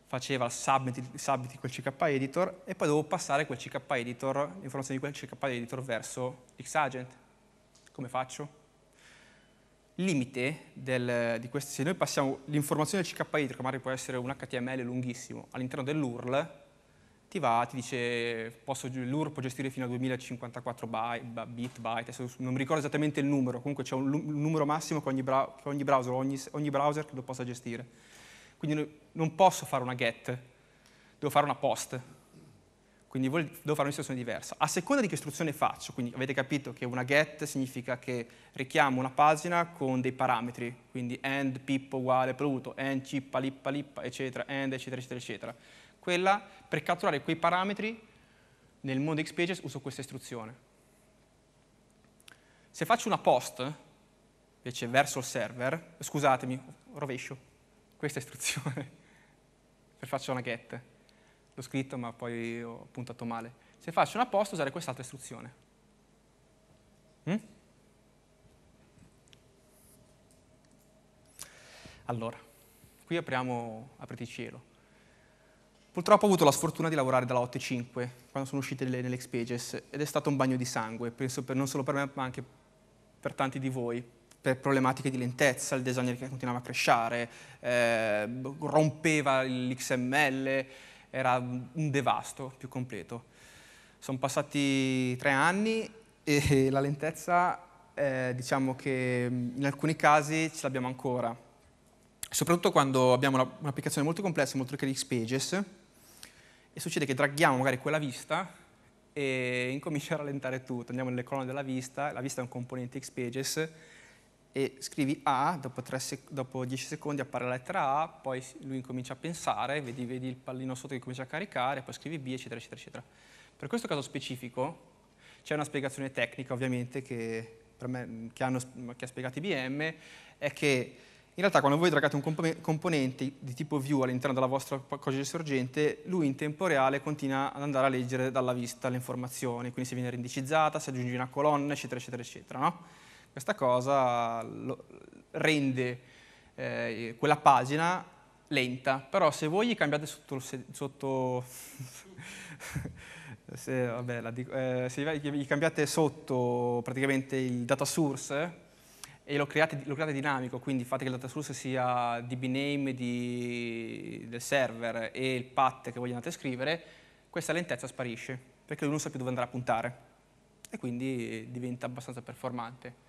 faceva il submit, submit di quel CK editor e poi dovevo passare quel CK editor, l'informazione di quel CK editor verso l'Xagent come faccio? limite del, di questi, se noi passiamo l'informazione del CKI, che magari può essere un HTML lunghissimo, all'interno dell'URL, ti va, ti dice l'URL può gestire fino a 2054 byte, bit, byte, non mi ricordo esattamente il numero, comunque c'è un, un, numero massimo che ogni, bra, che ogni browser, ogni, ogni browser lo possa gestire. Quindi non posso fare una get, devo fare una post, quindi devo fare un'istruzione diversa. A seconda di che istruzione faccio, quindi avete capito che una get significa che richiamo una pagina con dei parametri, quindi end pippo uguale pluto, end cippa lippa lippa, eccetera, end eccetera, eccetera, eccetera. Quella, per catturare quei parametri, nel mondo XPages uso questa istruzione. Se faccio una post, invece verso il server, scusatemi, rovescio questa istruzione, per faccio una get l'ho scritto ma poi ho puntato male. Se faccio una posta usare quest'altra istruzione. Mm? Allora, qui apriamo apriti Purtroppo ho avuto la sfortuna di lavorare dalla 8.5 quando sono uscite le, nell'ex pages ed è stato un bagno di sangue, penso per, non solo per me ma anche per tanti di voi, per problematiche di lentezza, il designer che continuava a crescere, eh, rompeva l'XML, era un devasto più completo. Sono passati tre anni e la lentezza, eh, diciamo che mm, in alcuni casi ce l'abbiamo ancora. Soprattutto quando abbiamo una, un'applicazione molto complessa, molto che di spages, e succede che draghiamo magari quella vista e incomincia a rallentare tutto. Andiamo nelle colonne della vista, la vista è un componente Xpages, e scrivi A, dopo, sec dopo 10 secondi appare la lettera A, poi lui incomincia a pensare, vedi, vedi il pallino sotto che comincia a caricare, poi scrivi B, eccetera, eccetera, eccetera. Per questo caso specifico c'è una spiegazione tecnica, ovviamente, che, me, che, hanno, che ha spiegato IBM, è che in realtà quando voi dragate un componente di tipo view all'interno della vostra codice sorgente, lui in tempo reale continua ad andare a leggere dalla vista le informazioni, quindi se viene rindicizzata, se aggiungi una colonna, eccetera, eccetera, eccetera. No? Questa cosa rende eh, quella pagina lenta, però se voi gli cambiate sotto, sotto se, vabbè, dico, eh, se gli cambiate sotto praticamente il data source eh, e lo create, lo create dinamico, quindi fate che il data source sia dbname di, del server e il path che voi andate a scrivere, questa lentezza sparisce, perché lui non sa più dove andare a puntare e quindi diventa abbastanza performante.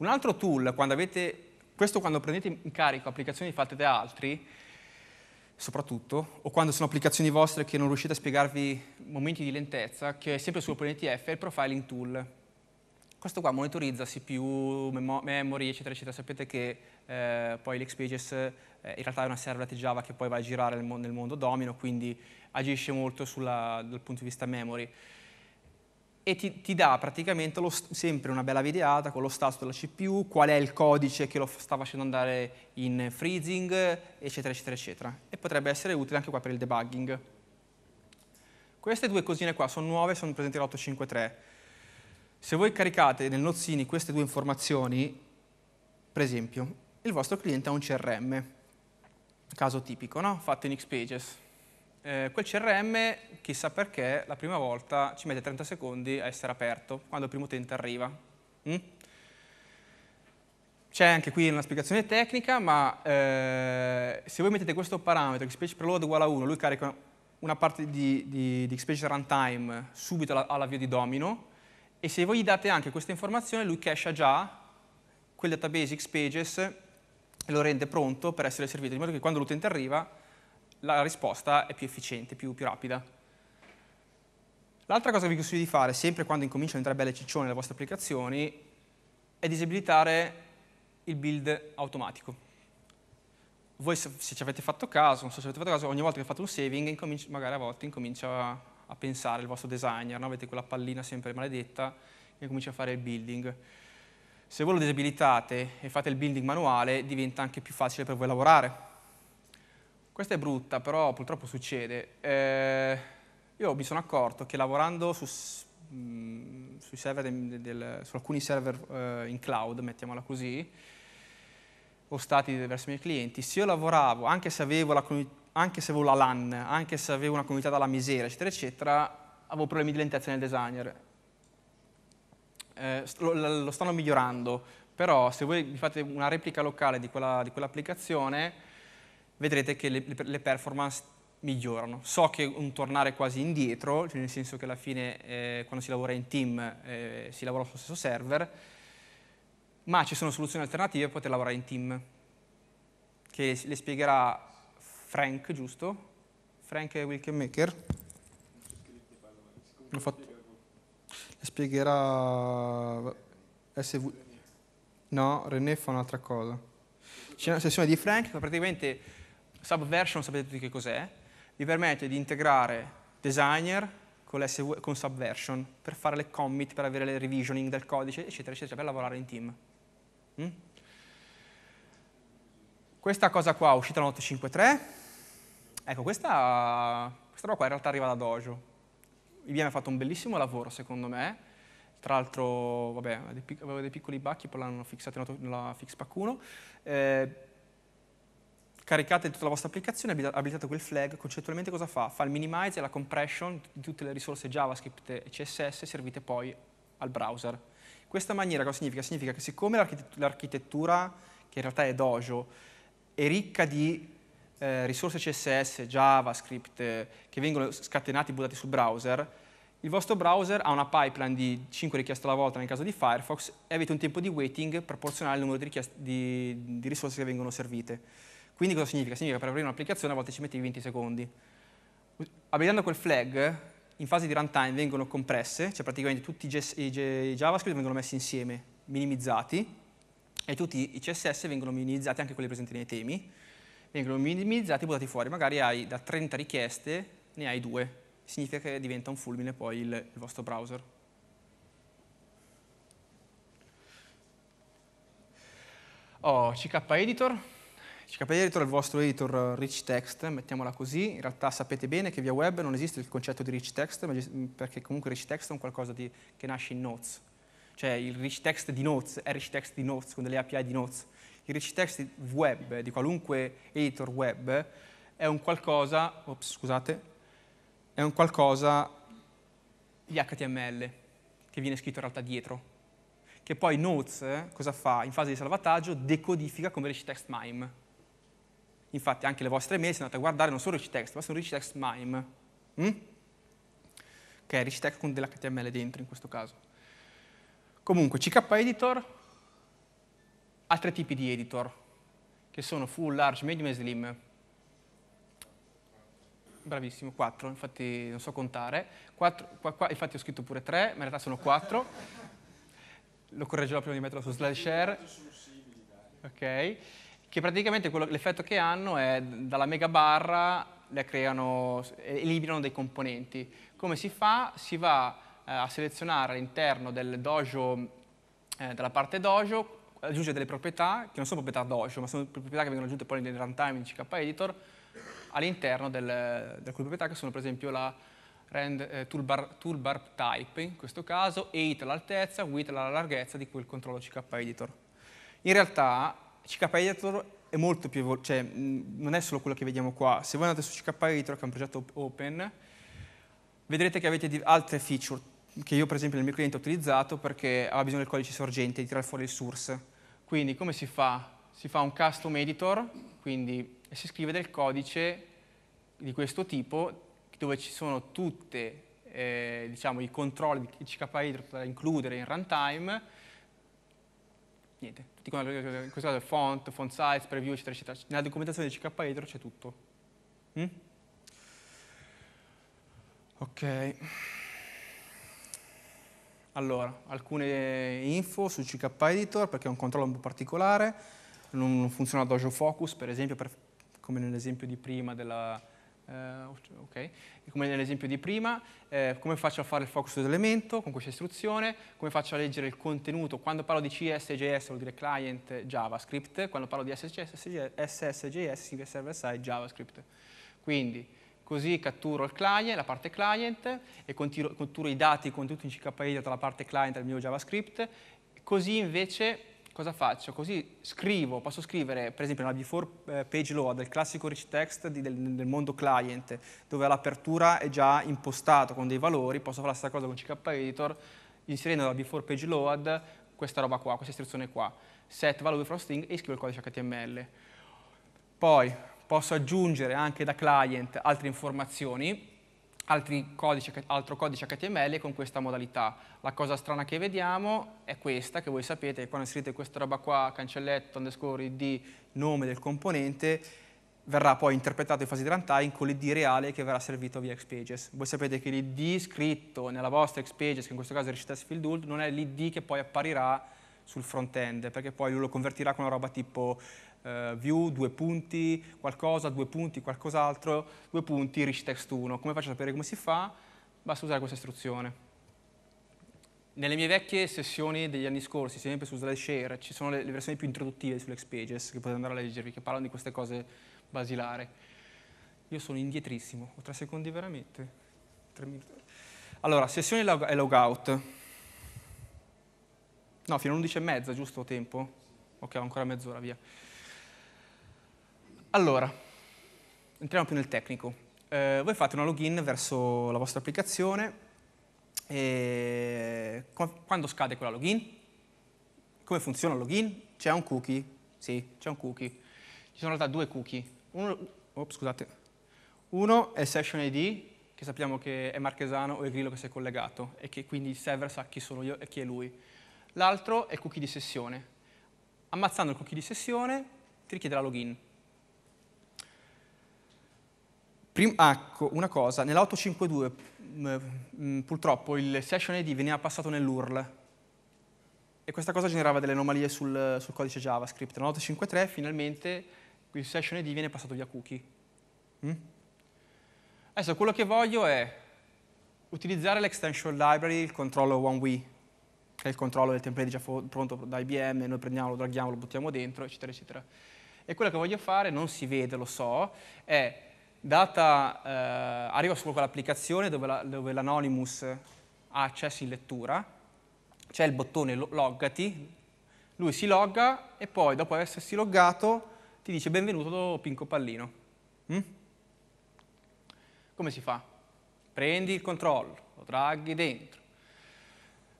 Un altro tool, quando avete, questo quando prendete in carico applicazioni fatte da altri, soprattutto, o quando sono applicazioni vostre che non riuscite a spiegarvi momenti di lentezza, che è sempre su OpenETF, è il profiling tool. Questo qua monitorizza CPU, memory, eccetera, eccetera. Sapete che eh, poi l'Xpages eh, in realtà è una servlet Java che poi va a girare nel, mondo, domino, quindi agisce molto sulla, dal punto di vista memory e ti, ti dà praticamente lo, sempre una bella videata con lo stato della CPU, qual è il codice che lo sta facendo andare in freezing, eccetera, eccetera, eccetera. E potrebbe essere utile anche qua per il debugging. Queste due cosine qua sono nuove, sono presenti nell'853. Se voi caricate nel Nozini queste due informazioni, per esempio, il vostro cliente ha un CRM, caso tipico, no? fatto in Xpages eh, quel CRM, chissà perché, la prima volta ci mette 30 secondi a essere aperto, quando il primo utente arriva. Mm? C'è anche qui una spiegazione tecnica, ma eh, se voi mettete questo parametro, xpage preload uguale a 1, lui carica una parte di, di, di xpage runtime subito all'avvio di domino, e se voi gli date anche questa informazione, lui cache già quel database xpages e lo rende pronto per essere servito, di modo che quando l'utente arriva la risposta è più efficiente, più, più rapida. L'altra cosa che vi consiglio di fare, sempre quando incominciano a entrare belle ciccioni nelle vostre applicazioni, è disabilitare il build automatico. Voi se, ci avete fatto caso, non so se avete fatto caso, ogni volta che fate un saving, magari a volte incomincia a, a pensare il vostro designer, no? avete quella pallina sempre maledetta che comincia a fare il building. Se voi lo disabilitate e fate il building manuale, diventa anche più facile per voi lavorare, questa è brutta, però purtroppo succede. Eh, io mi sono accorto che lavorando su, mh, mm, del, del, su alcuni server eh, in cloud, mettiamola così, o stati verso i miei clienti, se io lavoravo, anche se avevo la, anche se avevo la LAN, anche se avevo una comunità dalla miseria, eccetera, eccetera, avevo problemi di lentezza nel designer. Eh, lo, lo, stanno migliorando, però se voi mi fate una replica locale di quell'applicazione, quella, vedrete che le, le performance migliorano. So che è un tornare quasi indietro, cioè nel senso che alla fine eh, quando si lavora in team eh, si lavora sullo stesso server, ma ci sono soluzioni alternative per poter lavorare in team, che le spiegherà Frank, giusto? Frank Wilkenmaker. L'ho fatto. Le spiegherà eh, SV... No, René fa un'altra cosa. C'è una sessione di Frank, ma praticamente Subversion sapete tutti che cos'è? Vi permette di integrare designer con, con, Subversion per fare le commit, per avere le revisioning del codice, eccetera, eccetera, per lavorare in team. Mm? Questa cosa qua uscita la notte 5.3, ecco questa, questa roba qua in realtà arriva da Dojo. IBM ha fatto un bellissimo lavoro secondo me, tra l'altro avevo dei piccoli bacchi, poi l'hanno fissato nella Fixpack 1, eh, caricate tutta la vostra applicazione, abilitate quel flag, concettualmente cosa fa? Fa il minimize e la compression di tutte le risorse JavaScript e CSS servite poi al browser. In Questa maniera cosa significa? Significa che siccome l'architettura, che in realtà è Dojo, è ricca di eh, risorse CSS, JavaScript, eh, che vengono scatenati e buttati sul browser, il vostro browser ha una pipeline di 5 richieste alla volta nel caso di Firefox e avete un tempo di waiting proporzionale al numero di, di, di risorse che vengono servite. Quindi cosa significa? Significa che per aprire un'applicazione a volte ci metti 20 secondi. Abilitando quel flag, in fase di runtime vengono compresse, cioè praticamente tutti i, JavaScript vengono messi insieme, minimizzati, e tutti i CSS vengono minimizzati, anche quelli presenti nei temi, vengono minimizzati e buttati fuori. Magari hai da 30 richieste, ne hai due. Significa che diventa un fulmine poi il, il vostro browser. Oh, CK Editor. Cercapelliere è il vostro editor eh, rich text, mettiamola così, in realtà sapete bene che via web non esiste il concetto di rich text, mm, perché comunque rich text è un qualcosa di, che nasce in Notes, cioè il rich text di Notes è rich text di Notes, con delle API di Notes. Il rich text web, di qualunque editor web, è un qualcosa, ops, scusate, è un qualcosa di HTML, che viene scritto in realtà dietro, che poi Notes eh, cosa fa? In fase di salvataggio decodifica come rich text mime, Infatti anche le vostre mail, se andate a guardare, non sono rich text, ma sono rich text mime. Mm? Che rich text con dell'HTML dentro in questo caso. Comunque, CK editor altri tipi di editor, che sono full, large, medium e slim. Bravissimo, 4, infatti non so contare. 4, qua, qua, infatti ho scritto pure 3, ma in realtà sono 4. Lo correggerò prima di metterlo su slash share. Ok che praticamente l'effetto che hanno è dalla megabarra creano, eliminano dei componenti. Come si fa? Si va eh, a selezionare all'interno del dojo, eh, della parte dojo, aggiunge delle proprietà che non sono proprietà dojo, ma sono proprietà che vengono aggiunte poi nel runtime in CK Editor all'interno di delle proprietà che sono per esempio la rend, eh, toolbar, toolbar, type, in questo caso, 8 it l'altezza, width la larghezza di quel controllo CK Editor. In realtà CK Editor è molto più evoluto, cioè non è solo quello che vediamo qua. Se voi andate su CK Editor, che è un progetto open, vedrete che avete altre feature che io per esempio nel mio cliente ho utilizzato perché aveva bisogno del codice sorgente di tirare fuori il source. Quindi come si fa? Si fa un custom editor, quindi si scrive del codice di questo tipo dove ci sono tutti eh, diciamo, i controlli di CK editor da includere in runtime niente, tutti quanti, in eh, eh, questo font, font size, preview, eccetera, eccetera. Nella documentazione di CK Editor c'è tutto. Mm? Ok. Allora, alcune info su CK Editor perché è un controllo un po' particolare, non funziona Dojo Focus, per esempio, per, come nell'esempio di prima della, eh, okay. come nell'esempio di prima, eh, come faccio a fare il focus sull'elemento con questa istruzione, come faccio a leggere il contenuto, quando parlo di CS e JS vuol dire client JavaScript, quando parlo di SSJS significa server side JavaScript. Quindi così catturo client, la parte client e catturo i dati contenuti in CKI dalla parte client al mio JavaScript, così invece cosa faccio? Così scrivo, posso scrivere per esempio nella before eh, page load, il classico rich text di, del, del, mondo client, dove l'apertura è già impostata con dei valori, posso fare la stessa cosa con CK Editor, inserendo nella before page load questa roba qua, questa istruzione qua, set value from string e scrivo il codice HTML. Poi posso aggiungere anche da client altre informazioni, codici, altro codice HTML con questa modalità. La cosa strana che vediamo è questa, che voi sapete, quando inserite questa roba qua, cancelletto, underscore, id, nome del componente, verrà poi interpretato in fase di runtime con l'id reale che verrà servito via XPages. Voi sapete che l'id scritto nella vostra XPages, che in questo caso è Richest Field Ult, non è l'id che poi apparirà sul front-end, perché poi lui lo convertirà con una roba tipo eh, view, due punti, qualcosa, due punti, qualcos'altro, due punti, rich text 1. Come faccio a sapere come si fa? Basta usare questa istruzione. Nelle mie vecchie sessioni degli anni scorsi, sempre su SlideShare, ci sono le, le versioni più introduttive su Pages, che potete andare a leggervi, che parlano di queste cose basilari. Io sono indietrissimo, ho tre secondi veramente, tre minuti. Allora, sessione log e logout. No, fino alle 11 e mezza, giusto tempo? Ok, ho ancora mezz'ora, via. Allora, entriamo più nel tecnico. Eh, voi fate una login verso la vostra applicazione e quando scade quella login? Come funziona il login? C'è un cookie? Sì, c'è un cookie. Ci sono in realtà due cookie. Uno, oh, scusate. Uno è il session ID, che sappiamo che è Marchesano o è Grillo che si è collegato e che quindi il server sa chi sono io e chi è lui. L'altro è il cookie di sessione. Ammazzando il cookie di sessione ti richiede la login. Prim- ah, una cosa, nell'852 mh, mm, mm, purtroppo il session ID veniva passato nell'URL e questa cosa generava delle anomalie sul, sul codice JavaScript. Nell'853 finalmente il session ID viene passato via cookie. Mm? Adesso quello che voglio è utilizzare l'extension library, il controllo 1W, che è il controllo del template già pronto da IBM, noi prendiamo, lo draghiamo, lo buttiamo dentro, eccetera, eccetera. E quello che voglio fare, non si vede, lo so, è data, eh, arriva solo quell'applicazione dove, la, dove l'anonymous ha accesso in lettura, c'è il bottone loggati, lui si logga e poi dopo essersi loggato ti dice benvenuto Pinco Pallino. Mm? Come si fa? Prendi il controllo, lo traghi dentro,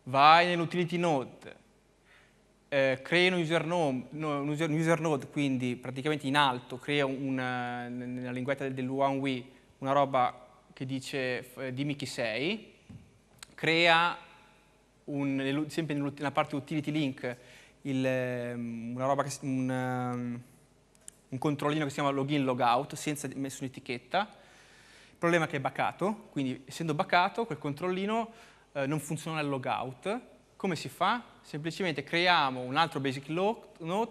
vai nell'utility node, eh, crei un username, no, un user, user, node, quindi praticamente in alto, crea una, eh, nella linguetta dell'UANWI una roba che dice eh, dimmi chi sei, crea un, sempre nella parte utility link il, ehm, che, un, ehm, un controllino che si chiama login logout senza nessuna etichetta. Il problema è che è baccato, quindi essendo baccato quel controllino eh, non funziona nel logout come si fa? Semplicemente creiamo un altro basic node,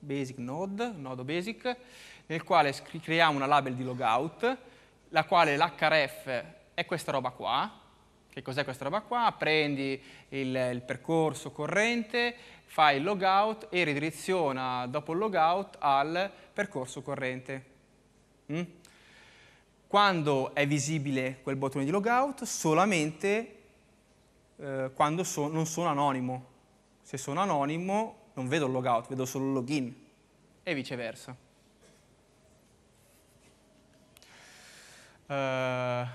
basic node, nodo basic, nel quale creiamo una label di logout, la quale l'href è questa roba qua, che cos'è questa roba qua? Prendi il, il, percorso corrente, fai il logout e ridiriziona dopo il logout al percorso corrente. Mm? Quando è visibile quel bottone di logout? Solamente eh, quando so, non sono anonimo. Se sono anonimo non vedo il logout, vedo solo il login e viceversa. Uh,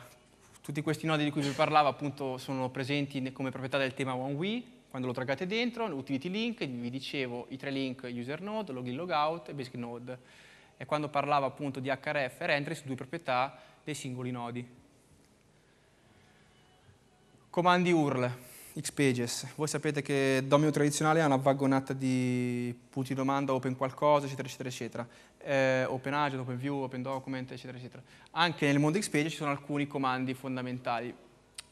tutti questi nodi di cui vi parlavo appunto sono presenti come proprietà del tema OneWe, quando lo traggate dentro, utility link, vi dicevo i tre link user node, login, logout e basic node. E quando parlavo appunto di href e render, sono due proprietà dei singoli nodi. Comandi URL, Xpages. Voi sapete che Domino tradizionale è una vagonata di punti di domanda, open qualcosa, eccetera, eccetera, eccetera. Eh, open Agile, Open View, Open Document, eccetera, eccetera. Anche nel mondo Xpages ci sono alcuni comandi fondamentali.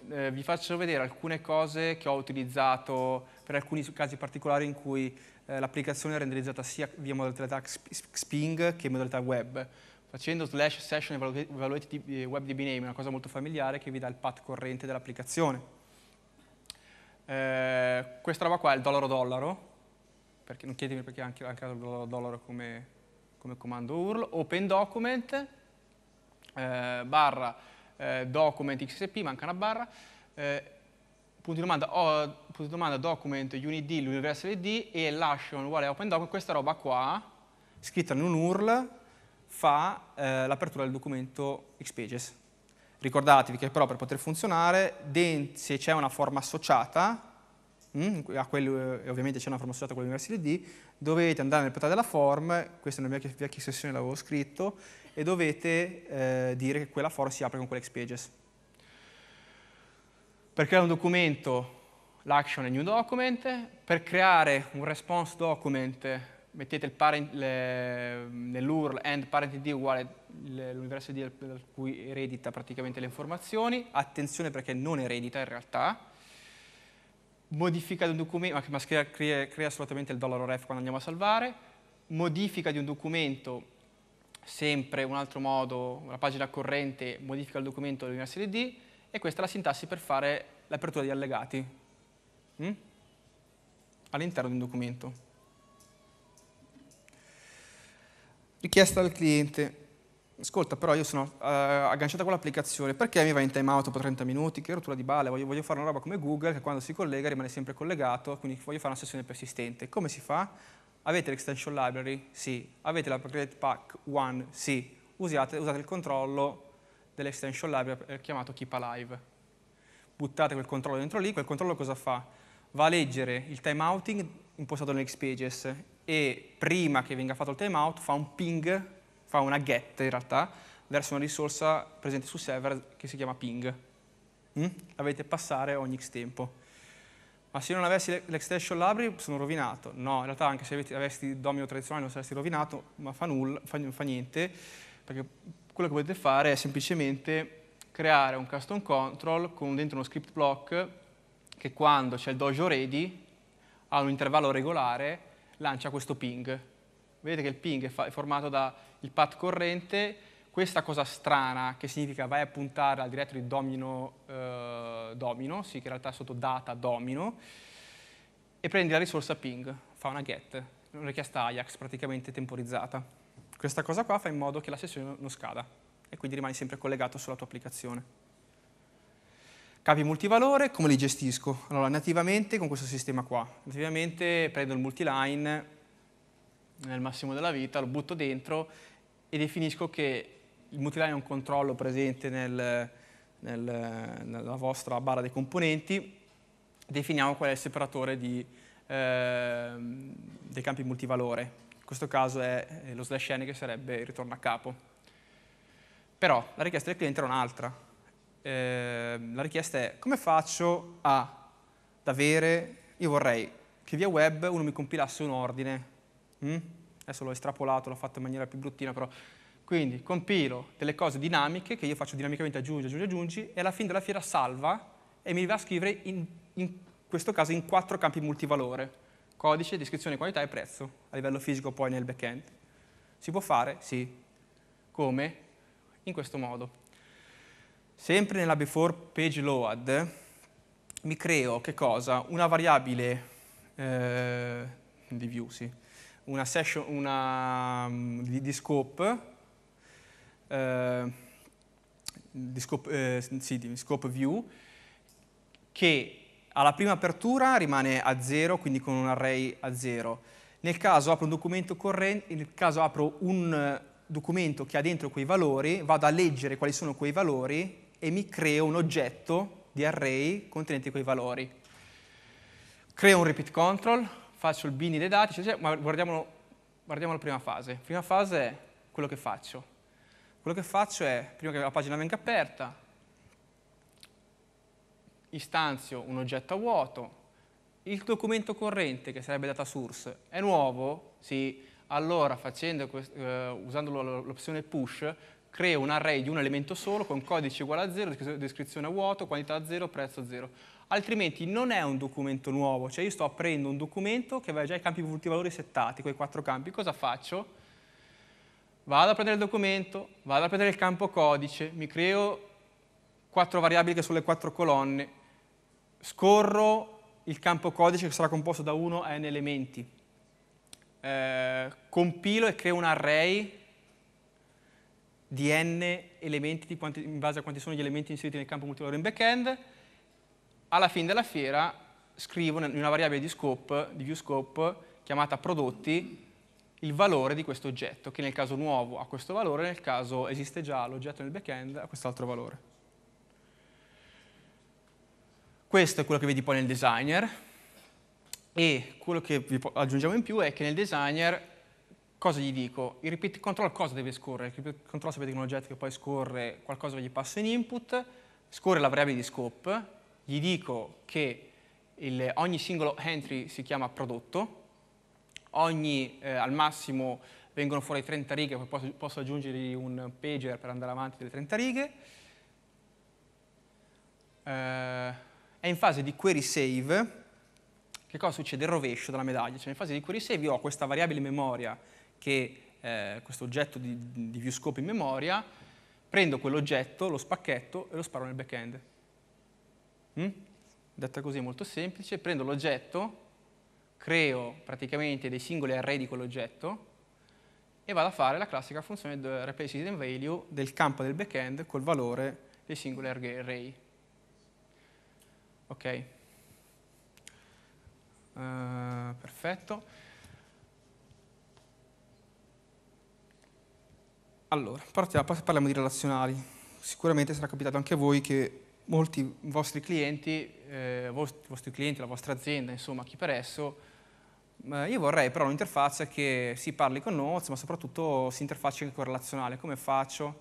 Eh, vi faccio vedere alcune cose che ho utilizzato per alcuni casi particolari in cui eh, l'applicazione è renderizzata sia via modalità Xping che modalità web facendo slash session evaluate eh, webdb name, una cosa molto familiare che vi dà il path corrente dell'applicazione. Eh, questa roba qua è il dollaro dollaro, perché, non chiedetemi perché anche, anche il dollaro dollaro come, come comando URL, open document, eh, barra eh, document xsp, manca una barra, eh, punto di domanda, oh, punto di domanda document unid, l'universal id e l'action uguale open document, questa roba qua, scritta in un URL, fa eh, l'apertura del documento XPages. Ricordatevi che però per poter funzionare, se c'è una forma associata, mm, a quello, eh, ovviamente c'è una forma associata a quella di University D, dovete andare nel portale della form, questa è una mia vecchia sessione l'avevo scritto, e dovete eh, dire che quella form si apre con quell'Xpages. Per creare un documento, l'action è new document, per creare un response document mettete parent, le, nell'URL end parent id uguale l'universo id da cui eredita praticamente le informazioni, attenzione perché non eredita in realtà, modifica di un documento, ma crea, crea, crea assolutamente il dollaro ref quando andiamo a salvare, modifica di un documento, sempre un altro modo, una pagina corrente modifica il documento dell'universo id e questa è la sintassi per fare l'apertura di allegati mm? all'interno di un documento. richiesta al cliente, ascolta però io sono uh, eh, agganciato a quell'applicazione, perché mi va in timeout dopo 30 minuti, che rottura di balle, voglio, voglio, fare una roba come Google che quando si collega rimane sempre collegato, quindi voglio fare una sessione persistente. Come si fa? Avete l'extension library? Sì. Avete la l'upgrade pack 1? Sì. Usiate, usate il controllo dell'extension library eh, chiamato Keep Alive. Buttate quel controllo dentro lì, quel controllo cosa fa? Va a leggere il timeouting impostato nell'Xpages e prima che venga fatto il timeout fa un ping, fa una get in realtà, verso una risorsa presente sul server che si chiama ping. Mm? La vedete passare ogni x tempo. Ma se io non avessi l'extension library sono rovinato. No, in realtà anche se avessi il domino tradizionale non saresti rovinato, ma fa nulla, fa, fa niente, perché quello che potete fare è semplicemente creare un custom control con dentro uno script block che quando c'è il dojo ready, ha un intervallo regolare, lancia questo ping. Vedete che il ping è, è formato dal path corrente, questa cosa strana che significa vai a puntare al directory domino, eh, domino sì, che in realtà è sotto data domino, e prendi la risorsa ping, fa una get, una richiesta Ajax praticamente temporizzata. Questa cosa qua fa in modo che la sessione non scada e quindi rimani sempre collegato sulla tua applicazione. Capi multivalore, come li gestisco? Allora, nativamente con questo sistema qua. Nativamente prendo il multiline nel massimo della vita, lo butto dentro e definisco che il multiline è un controllo presente nel, nel, nella vostra barra dei componenti. Definiamo qual è il separatore di, eh, dei campi multivalore. In questo caso è lo slash n che sarebbe il ritorno a capo. Però la richiesta del cliente era un'altra Ehm, la richiesta è come faccio ad avere, io vorrei che via web uno mi compilasse un ordine, mm? adesso l'ho estrapolato, l'ho fatto in maniera più bruttina però, quindi compilo delle cose dinamiche che io faccio dinamicamente aggiungi, aggiungi, aggiungi e alla fine della fiera salva e mi va a scrivere in, in questo caso in quattro campi multivalore, codice, descrizione, qualità e prezzo, a livello fisico poi nel backend. Si può fare? Sì. Come? In questo modo sempre nella before page load mi creo Una variabile eh, di view, sì. una session una, di, di, scope, eh, di, scope, eh, sì, di scope view che alla prima apertura rimane a zero, quindi con un array a zero. Nel caso apro un documento corrente, nel caso apro un documento che ha dentro quei valori, vado a leggere quali sono quei valori e mi creo un oggetto di array contenente quei valori. Creo un repeat control, faccio il bin dei dati, cioè, ma guardiamo, guardiamo la prima fase. La prima fase è quello che faccio. Quello che faccio è, prima che la pagina venga aperta, istanzio un oggetto a vuoto, il documento corrente, che sarebbe data source, è nuovo? Sì. Allora, questo, eh, usando l'opzione push, creo un array di un elemento solo con codice uguale a 0, descrizione a vuoto, quantità a 0, prezzo a 0. Altrimenti non è un documento nuovo, cioè io sto aprendo un documento che aveva già i campi multivalori settati, quei quattro campi, cosa faccio? Vado a prendere il documento, vado a prendere il campo codice, mi creo quattro variabili che sono le quattro colonne, scorro il campo codice che sarà composto da 1 n elementi, eh, compilo e creo un array di n elementi di quanti, in base a quanti sono gli elementi inseriti nel campo multivalore in backend, alla fine della fiera scrivo in una variabile di scope, di view scope, chiamata prodotti, il valore di questo oggetto, che nel caso nuovo ha questo valore, nel caso esiste già l'oggetto nel backend ha quest'altro valore. Questo è quello che vedi poi nel designer e quello che vi aggiungiamo in più è che nel designer cosa gli dico? Il repeat control cosa deve scorrere? Il repeat control sapete che è un oggetto che poi scorre qualcosa che gli passa in input, scorre la variabile di scope, gli dico che il, ogni singolo entry si chiama prodotto, ogni eh, al massimo vengono fuori 30 righe, poi posso, posso aggiungere un pager per andare avanti delle 30 righe, eh, è in fase di query save, che cosa succede? Il rovescio della medaglia, cioè in fase di query save io ho questa variabile memoria che eh, questo oggetto di, di ViewScope in memoria, prendo quell'oggetto, lo spacchetto e lo sparo nel backend. Mm? Detta così è molto semplice, prendo l'oggetto, creo praticamente dei singoli array di quell'oggetto e vado a fare la classica funzione del replace hidden value del campo del backend col valore dei singoli array. Ok? Uh, perfetto. Allora, partiamo, parliamo di relazionali. Sicuramente sarà capitato anche a voi che molti vostri clienti, eh, vostri, vostri clienti, la vostra azienda, insomma, chi per esso, eh, io vorrei però un'interfaccia che si parli con Notes, ma soprattutto si interfaccia anche con relazionale. Come faccio?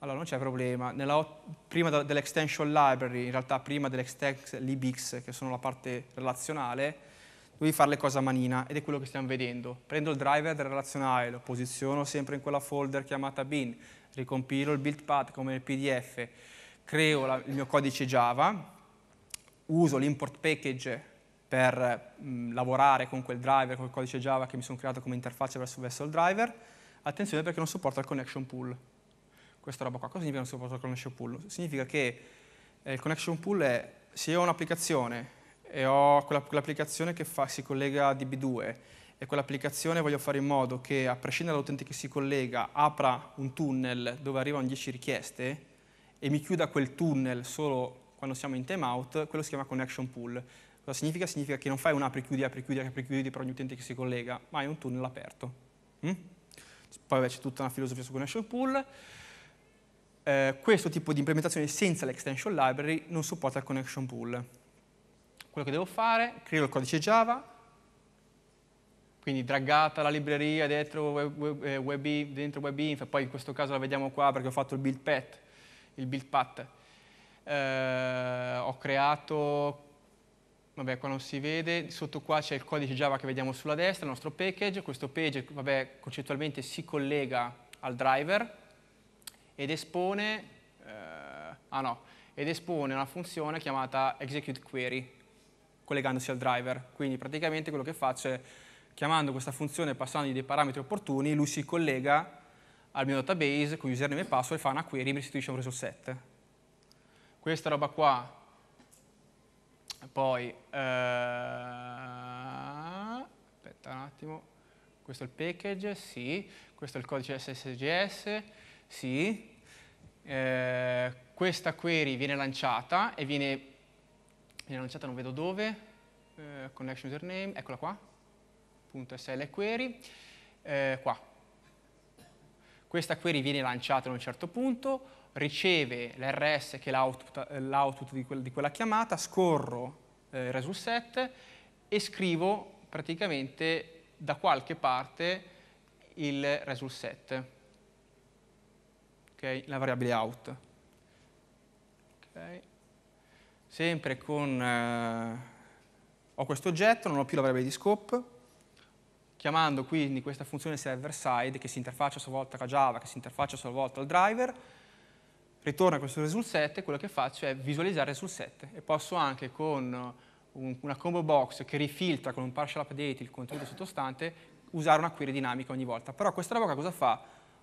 Allora, non c'è problema. Nella, prima dell'extension library, in realtà prima dell'extension libx, che sono la parte relazionale, dovevi fare le cose a manina ed è quello che stiamo vedendo. Prendo il driver del relazionale, lo posiziono sempre in quella folder chiamata bin, ricompilo il build path come PDF, creo la, il mio codice Java, uso l'import package per mh, mm, lavorare con quel driver, con il codice Java che mi sono creato come interfaccia verso il Driver, attenzione perché non supporta il connection pool. Questa roba qua, cosa significa non supporta il connection pool? Significa che eh, il connection pool è, se io ho un'applicazione e ho quell'applicazione che fa, si collega a DB2 e quell'applicazione voglio fare in modo che a prescindere dall'utente che si collega apra un tunnel dove arrivano 10 richieste e mi chiuda quel tunnel solo quando siamo in timeout, quello si chiama connection pool. Cosa significa? Significa che non fai un apri, chiudi, apri, chiudi, apri, chiudi per ogni utente che si collega, ma hai un tunnel aperto. Mm? Poi c'è tutta una filosofia su connection pool. Eh, questo tipo di implementazione senza l'extension library non supporta il connection pool quello che devo fare, creo il codice Java, quindi draggata la libreria dentro WebInf, eh, dentro webinf, poi in questo caso la vediamo qua perché ho fatto il build path, il build path. Eh, ho creato, vabbè qua non si vede, sotto qua c'è il codice Java che vediamo sulla destra, il nostro package, questo page vabbè, concettualmente si collega al driver ed espone, eh, ah no, ed espone una funzione chiamata execute query, collegandosi al driver. Quindi praticamente quello che faccio è chiamando questa funzione passando dei parametri opportuni, lui si collega al mio database con username e password, fa una query e mi restituisce un resource set. Questa roba qua, poi, eh, aspetta un attimo, questo è il package, sì, questo è il codice SSGS, sì, eh, questa query viene lanciata e viene viene annunciata non vedo dove, eh, connection username, eccola qua, .sl query, eh, qua. Questa query viene lanciata a un certo punto, riceve l'RS che è l'output di, di, quella chiamata, scorro eh, il result set e scrivo praticamente da qualche parte il result set, okay, la variabile out. Okay sempre con, eh, ho questo oggetto, non ho più la variabile di scope, chiamando quindi questa funzione server side che si interfaccia a sua volta con Java, che si interfaccia a sua volta al driver, ritorno a questo result set e quello che faccio è visualizzare il result set e posso anche con un, una combo box che rifiltra con un partial update il contenuto sottostante usare una query dinamica ogni volta. Però questa roba cosa fa?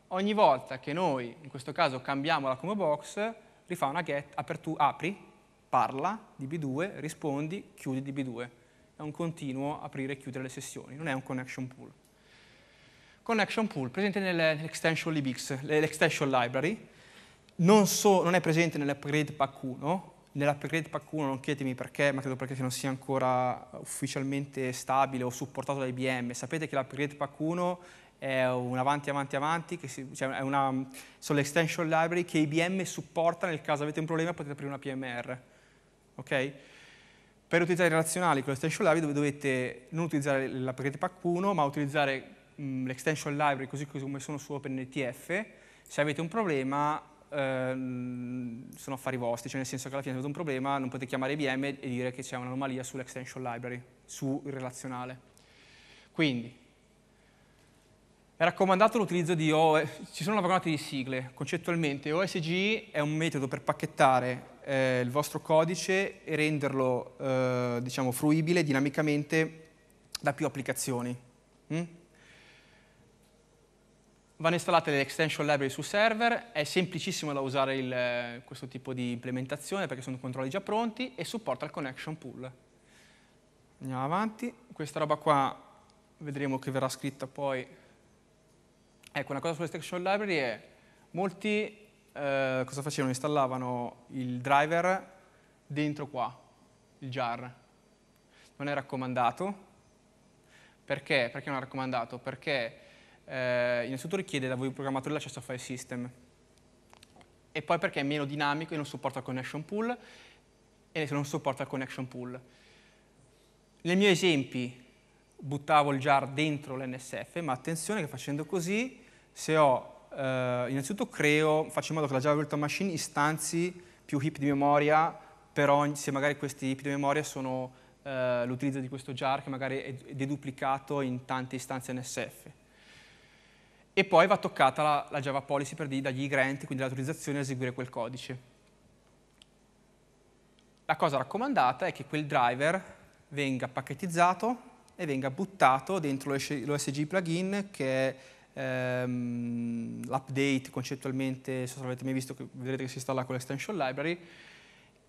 Ogni volta che noi, in questo caso, cambiamo la combo box, rifà una get, apertu, apri parla di B2, rispondi, chiudi di B2. È un continuo aprire e chiudere le sessioni, non è un connection pool. Connection pool, presente nell'extension libx, l'extension library, non, so, non, è presente nell'upgrade pack 1, nell'upgrade pack 1 non chiedetemi perché, ma credo perché non sia ancora ufficialmente stabile o supportato da IBM. Sapete che l'upgrade pack 1 è un avanti avanti avanti, si, cioè è una, sono le extension library che IBM supporta nel caso avete un problema potete aprire una PMR ok? Per utilizzare i relazionali con l'extension library dovete non utilizzare la rete pack 1 ma utilizzare l'extension library così come sono su OpenNTF. Se avete un problema, ehm, sono affari vostri, cioè nel senso che alla fine se avete un problema non potete chiamare IBM e dire che c'è un'anomalia sull'extension library, sul relazionale. Quindi, è raccomandato l'utilizzo di OS, ci sono vagonate di sigle, concettualmente OSG è un metodo per pacchettare eh, il vostro codice e renderlo eh, diciamo, fruibile dinamicamente da più applicazioni. Mm? Vanno installate le extension library su server, è semplicissimo da usare il, eh, questo tipo di implementazione perché sono controlli già pronti e supporta il connection pool. Andiamo avanti, questa roba qua vedremo che verrà scritta poi. Ecco, una cosa sulle extension library è molti eh, cosa facevano? Installavano il driver dentro qua, il jar. Non è raccomandato. Perché? Perché non è raccomandato? Perché eh, innanzitutto richiede da voi programmatori l'accesso a file system e poi perché è meno dinamico e non supporta connection pool e non supporta connection pool. Nel mio esempi buttavo il jar dentro l'NSF, ma attenzione che facendo così, se ho eh, innanzitutto creo, faccio in modo che la Java Virtual Machine istanzi più heap di memoria, però se magari questi heap di memoria sono eh, l'utilizzo di questo jar che magari è deduplicato in tante istanze NSF. E poi va toccata la, la Java Policy per dargli i grant, quindi l'autorizzazione a eseguire quel codice. La cosa raccomandata è che quel driver venga pacchettizzato e venga buttato dentro l'OSG plugin che è ehm, l'update concettualmente, se l'avete mai visto, vedrete che si installa con l'extension library.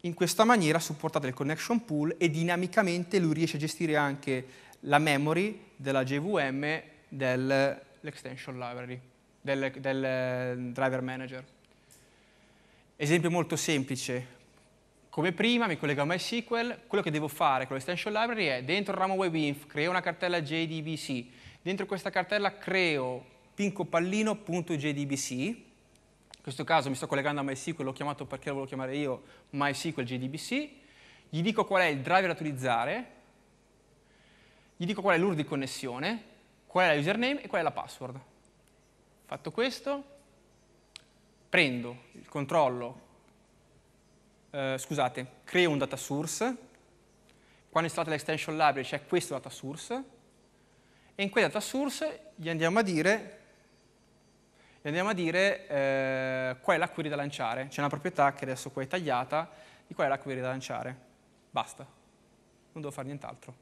In questa maniera supportate il connection pool e dinamicamente lui riesce a gestire anche la memory della JVM dell'extension library, del, del ehm, driver manager. Esempio molto semplice, come prima mi collego a MySQL, quello che devo fare con l'extension library è dentro il ramo webinf creo una cartella JDBC, dentro questa cartella creo pincopallino.jdbc. In questo caso mi sto collegando a MySQL, l'ho chiamato perché lo volevo chiamare io, MySQL JDBC. Gli dico qual è il driver da utilizzare, gli dico qual è l'URL di connessione, qual è la username e qual è la password. Fatto questo, prendo il controllo, eh, scusate, creo un data source, quando installate l'extension library c'è questo data source, e in quel data source gli andiamo a dire e andiamo a dire eh, qual è la query da lanciare. C'è una proprietà che adesso qua è tagliata, di qual è la query da lanciare. Basta, non devo fare nient'altro.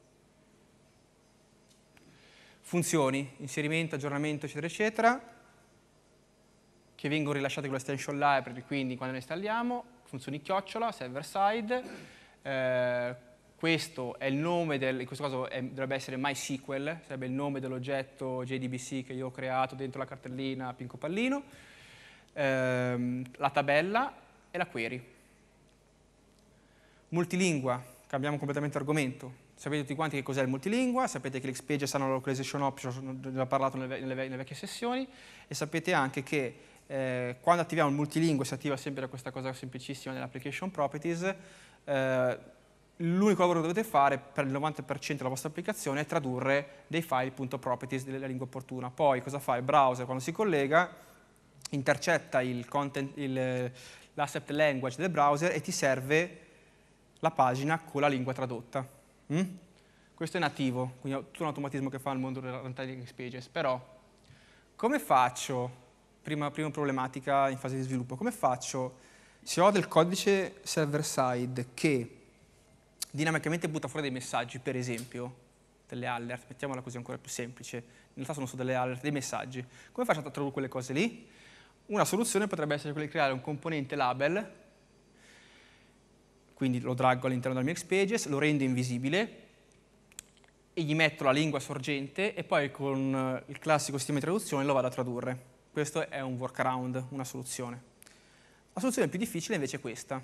Funzioni, inserimento, aggiornamento, eccetera, eccetera, che vengono rilasciate con l'extension library, quindi quando le installiamo, funzioni chiocciola, server side, eh, questo è il nome, del, in questo caso è, dovrebbe essere MySQL, sarebbe il nome dell'oggetto JDBC che io ho creato dentro la cartellina Pinco Pallino, ehm, la tabella e la query. Multilingua, cambiamo completamente argomento. Sapete tutti quanti che cos'è il multilingua, sapete che l'Xpage stanno la localization option, ne ho parlato nelle, nelle, nelle vecchie sessioni, e sapete anche che eh, quando attiviamo il multilingue si attiva sempre da questa cosa semplicissima nell'application properties, eh, l'unico lavoro che dovete fare per il 90% della vostra applicazione è tradurre dei file.properties della lingua opportuna. Poi cosa fa il browser quando si collega? Intercetta l'asset language del browser e ti serve la pagina con la lingua tradotta. Mm? Questo è nativo, quindi è tutto un automatismo che fa il mondo della Runtiling Pages. Però, come faccio, prima, prima problematica in fase di sviluppo, come faccio se ho del codice server-side che dinamicamente butta fuori dei messaggi, per esempio, delle alert, mettiamola così ancora più semplice, in realtà sono solo delle alert, dei messaggi. Come faccio a tradurre quelle cose lì? Una soluzione potrebbe essere quella di creare un componente label, quindi lo draggo all'interno del mia X Pages, lo rendo invisibile e gli metto la lingua sorgente e poi con eh, il classico sistema di traduzione lo vado a tradurre. Questo è un workaround, una soluzione. La soluzione più difficile invece è questa,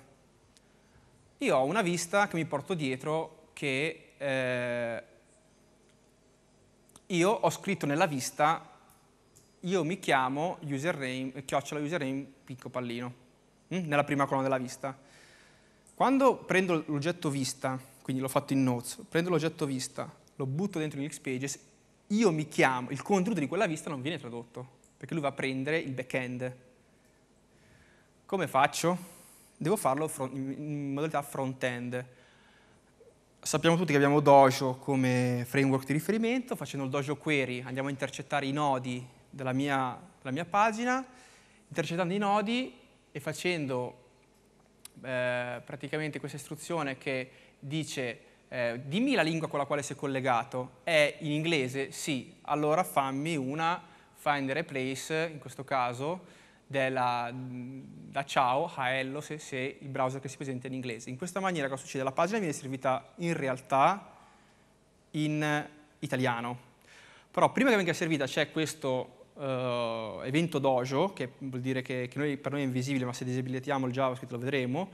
io ho una vista che mi porto dietro che eh, io ho scritto nella vista io mi chiamo username, chiocciola username picco pallino, mm, nella prima colonna della vista. Quando prendo l'oggetto vista, quindi l'ho fatto in Notes, prendo l'oggetto vista, lo butto dentro in Xpages, io mi chiamo, il contenuto di quella vista non viene tradotto, perché lui va a prendere il backend. Come faccio? devo farlo in modalità front-end. Sappiamo tutti che abbiamo Dojo come framework di riferimento, facendo il Dojo query andiamo a intercettare i nodi della mia, della mia pagina, intercettando i nodi e facendo eh, praticamente questa istruzione che dice eh, dimmi la lingua con la quale sei collegato, è in inglese? Sì, allora fammi una find replace, in questo caso, della, mm, da ciao a hello se, se, il browser che si presenta in inglese. In questa maniera cosa succede? La pagina viene servita in realtà in eh, italiano. Però prima che venga servita c'è questo uh, evento dojo, che vuol dire che, che noi, per noi è invisibile, ma se disabilitiamo il JavaScript lo vedremo,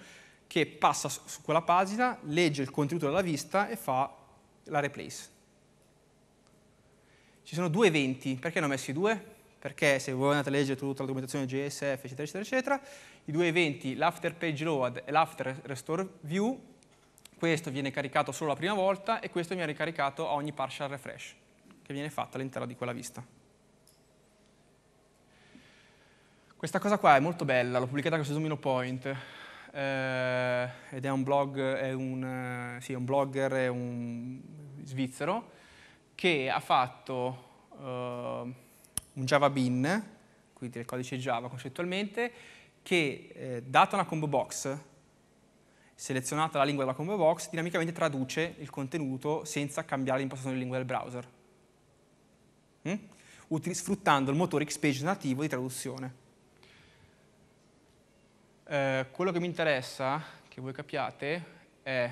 che passa su quella pagina, legge il contenuto della vista e fa la replace. Ci sono due eventi, perché ne ho messi due? perché se voi andate a leggere tutta la documentazione JSF, eccetera, eccetera, eccetera, i due eventi, l'after page load e l'after restore view, questo viene caricato solo la prima volta e questo viene ricaricato a ogni partial refresh che viene fatto all'interno di quella vista. Questa cosa qua è molto bella, l'ho pubblicata con su Point, eh, ed è un, blog, è un, eh, sì, un blogger è un svizzero che ha fatto eh, un Java bin, quindi del codice Java concettualmente, che eh, data una combo box, selezionata la lingua della combo box, dinamicamente traduce il contenuto senza cambiare l'impostazione di lingua del browser, mm? sfruttando il motore Xpage nativo di traduzione. Eh, quello che mi interessa, che voi capiate, è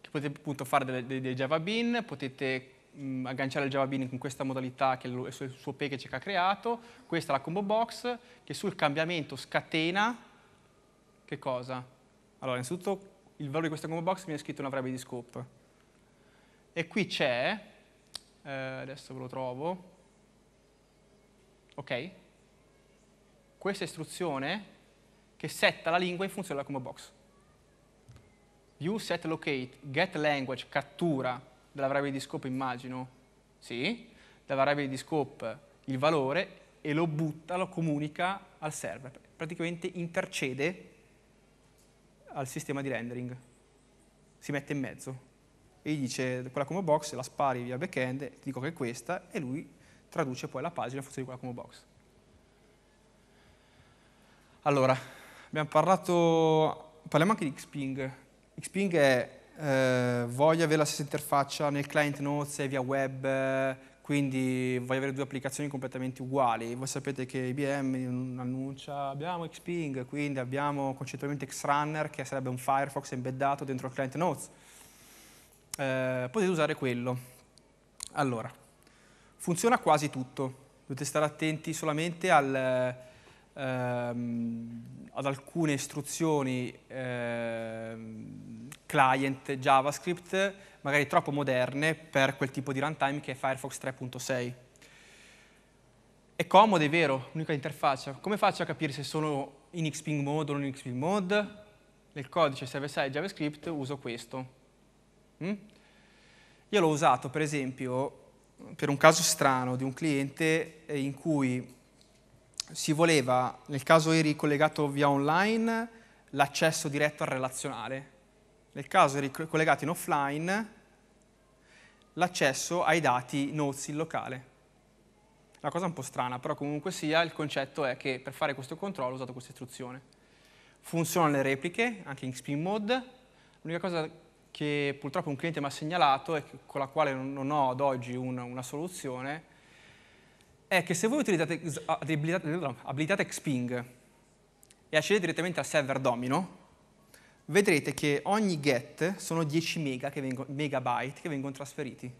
che potete appunto fare dei Java bin, potete mh, mm, agganciare il Java Bean con questa modalità che è il suo package che ha creato, questa è la combo box che sul cambiamento scatena, che cosa? Allora, innanzitutto il valore di questa combo box viene scritto in una variabile di scope. E qui c'è, eh, adesso ve lo trovo, ok? Questa istruzione che setta la lingua in funzione della combo box. View set locate, get language, cattura, dalla variabile di scope immagino, sì, dalla variabile di scope il valore e lo butta, lo comunica al server, praticamente intercede al sistema di rendering, si mette in mezzo e gli dice quella combo box la spari via backend, ti dico che è questa e lui traduce poi la pagina in funzione di quella combo box. Allora, abbiamo parlato, parliamo anche di Xping. Xping è eh, voglio avere la stessa interfaccia nel client notes e eh, via web, eh, quindi voglio avere due applicazioni completamente uguali. Voi sapete che IBM annuncia abbiamo Xping, quindi abbiamo concettualmente Xrunner che sarebbe un Firefox embeddato dentro il client notes. Eh, potete usare quello. Allora, funziona quasi tutto. Dovete stare attenti solamente al, ehm, ad alcune istruzioni ehm, client JavaScript magari troppo moderne per quel tipo di runtime che è Firefox 3.6. È comodo, è vero, l'unica interfaccia. Come faccio a capire se sono in Xping mode o non in Xping mode? Nel codice server-side JavaScript uso questo. Mm? Io l'ho usato, per esempio, per un caso strano di un cliente eh, in cui si voleva, nel caso eri collegato via online, l'accesso diretto al relazionale nel caso collegati in offline, l'accesso ai dati nodes in locale. Una cosa un po' strana, però comunque sia, il concetto è che per fare questo controllo ho usato questa istruzione. Funzionano le repliche, anche in spin mode. L'unica cosa che purtroppo un cliente mi ha segnalato e con la quale non ho ad oggi un, una soluzione, è che se voi utilizzate, abilitate, abilitate Xping e accedete direttamente al server domino, vedrete che ogni get sono 10 mega che vengono, megabyte che vengono trasferiti.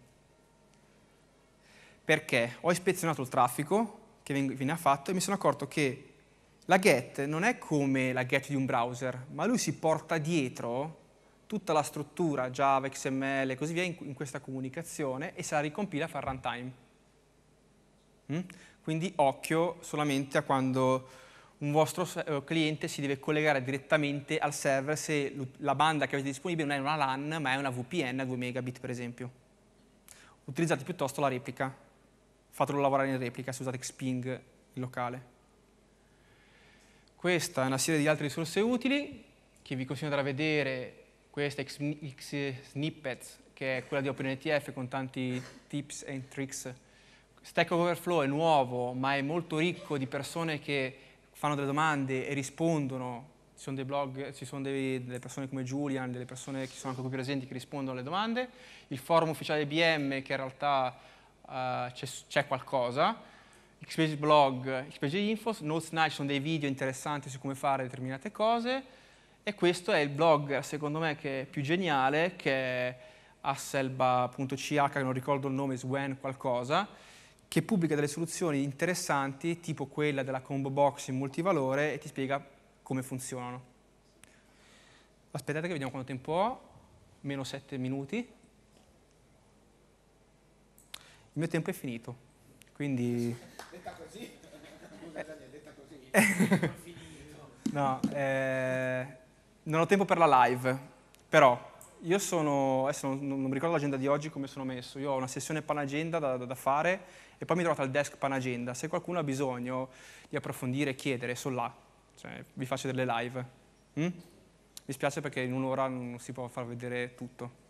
Perché? Ho ispezionato il traffico che viene fatto e mi sono accorto che la get non è come la get di un browser, ma lui si porta dietro tutta la struttura Java, XML e così via in, questa comunicazione e se la ricompila a far runtime. Mm? Quindi occhio solamente a quando un vostro eh, cliente si deve collegare direttamente al server se la banda che avete disponibile non è una LAN ma è una VPN a 2 megabit per esempio. Utilizzate piuttosto la replica, fatelo lavorare in replica se usate Xping in locale. Questa è una serie di altre risorse utili che vi consiglio di vedere, questa Xsnippets che è quella di OpenNTF con tanti tips e tricks. Stack Overflow è nuovo ma è molto ricco di persone che fanno delle domande e rispondono, ci sono dei blog, ci sono dei, delle persone come Julian, delle persone che sono anche qui presenti che rispondono alle domande, il forum ufficiale IBM che in realtà uh, c'è qualcosa, Xpage Blog, Xpage Infos, Notes Night ci sono dei video interessanti su come fare determinate cose e questo è il blog secondo me che è più geniale che è asselba.ch che non ricordo il nome, Swen qualcosa, che pubblica delle soluzioni interessanti, tipo quella della combo box in multivalore, e ti spiega come funzionano. Aspettate che vediamo quanto tempo ho, meno 7 minuti. Il mio tempo è finito, quindi... Detta così? Scusate, eh. detta così? no, eh, non ho tempo per la live, però io sono, adesso non, non, mi ricordo l'agenda di oggi come sono messo, io ho una sessione panagenda da, da, da fare e poi mi trovate al desk panagenda, se qualcuno ha bisogno di approfondire, chiedere, sono là, cioè, vi faccio delle live. Mm? Mi spiace perché in un'ora non si può far vedere tutto.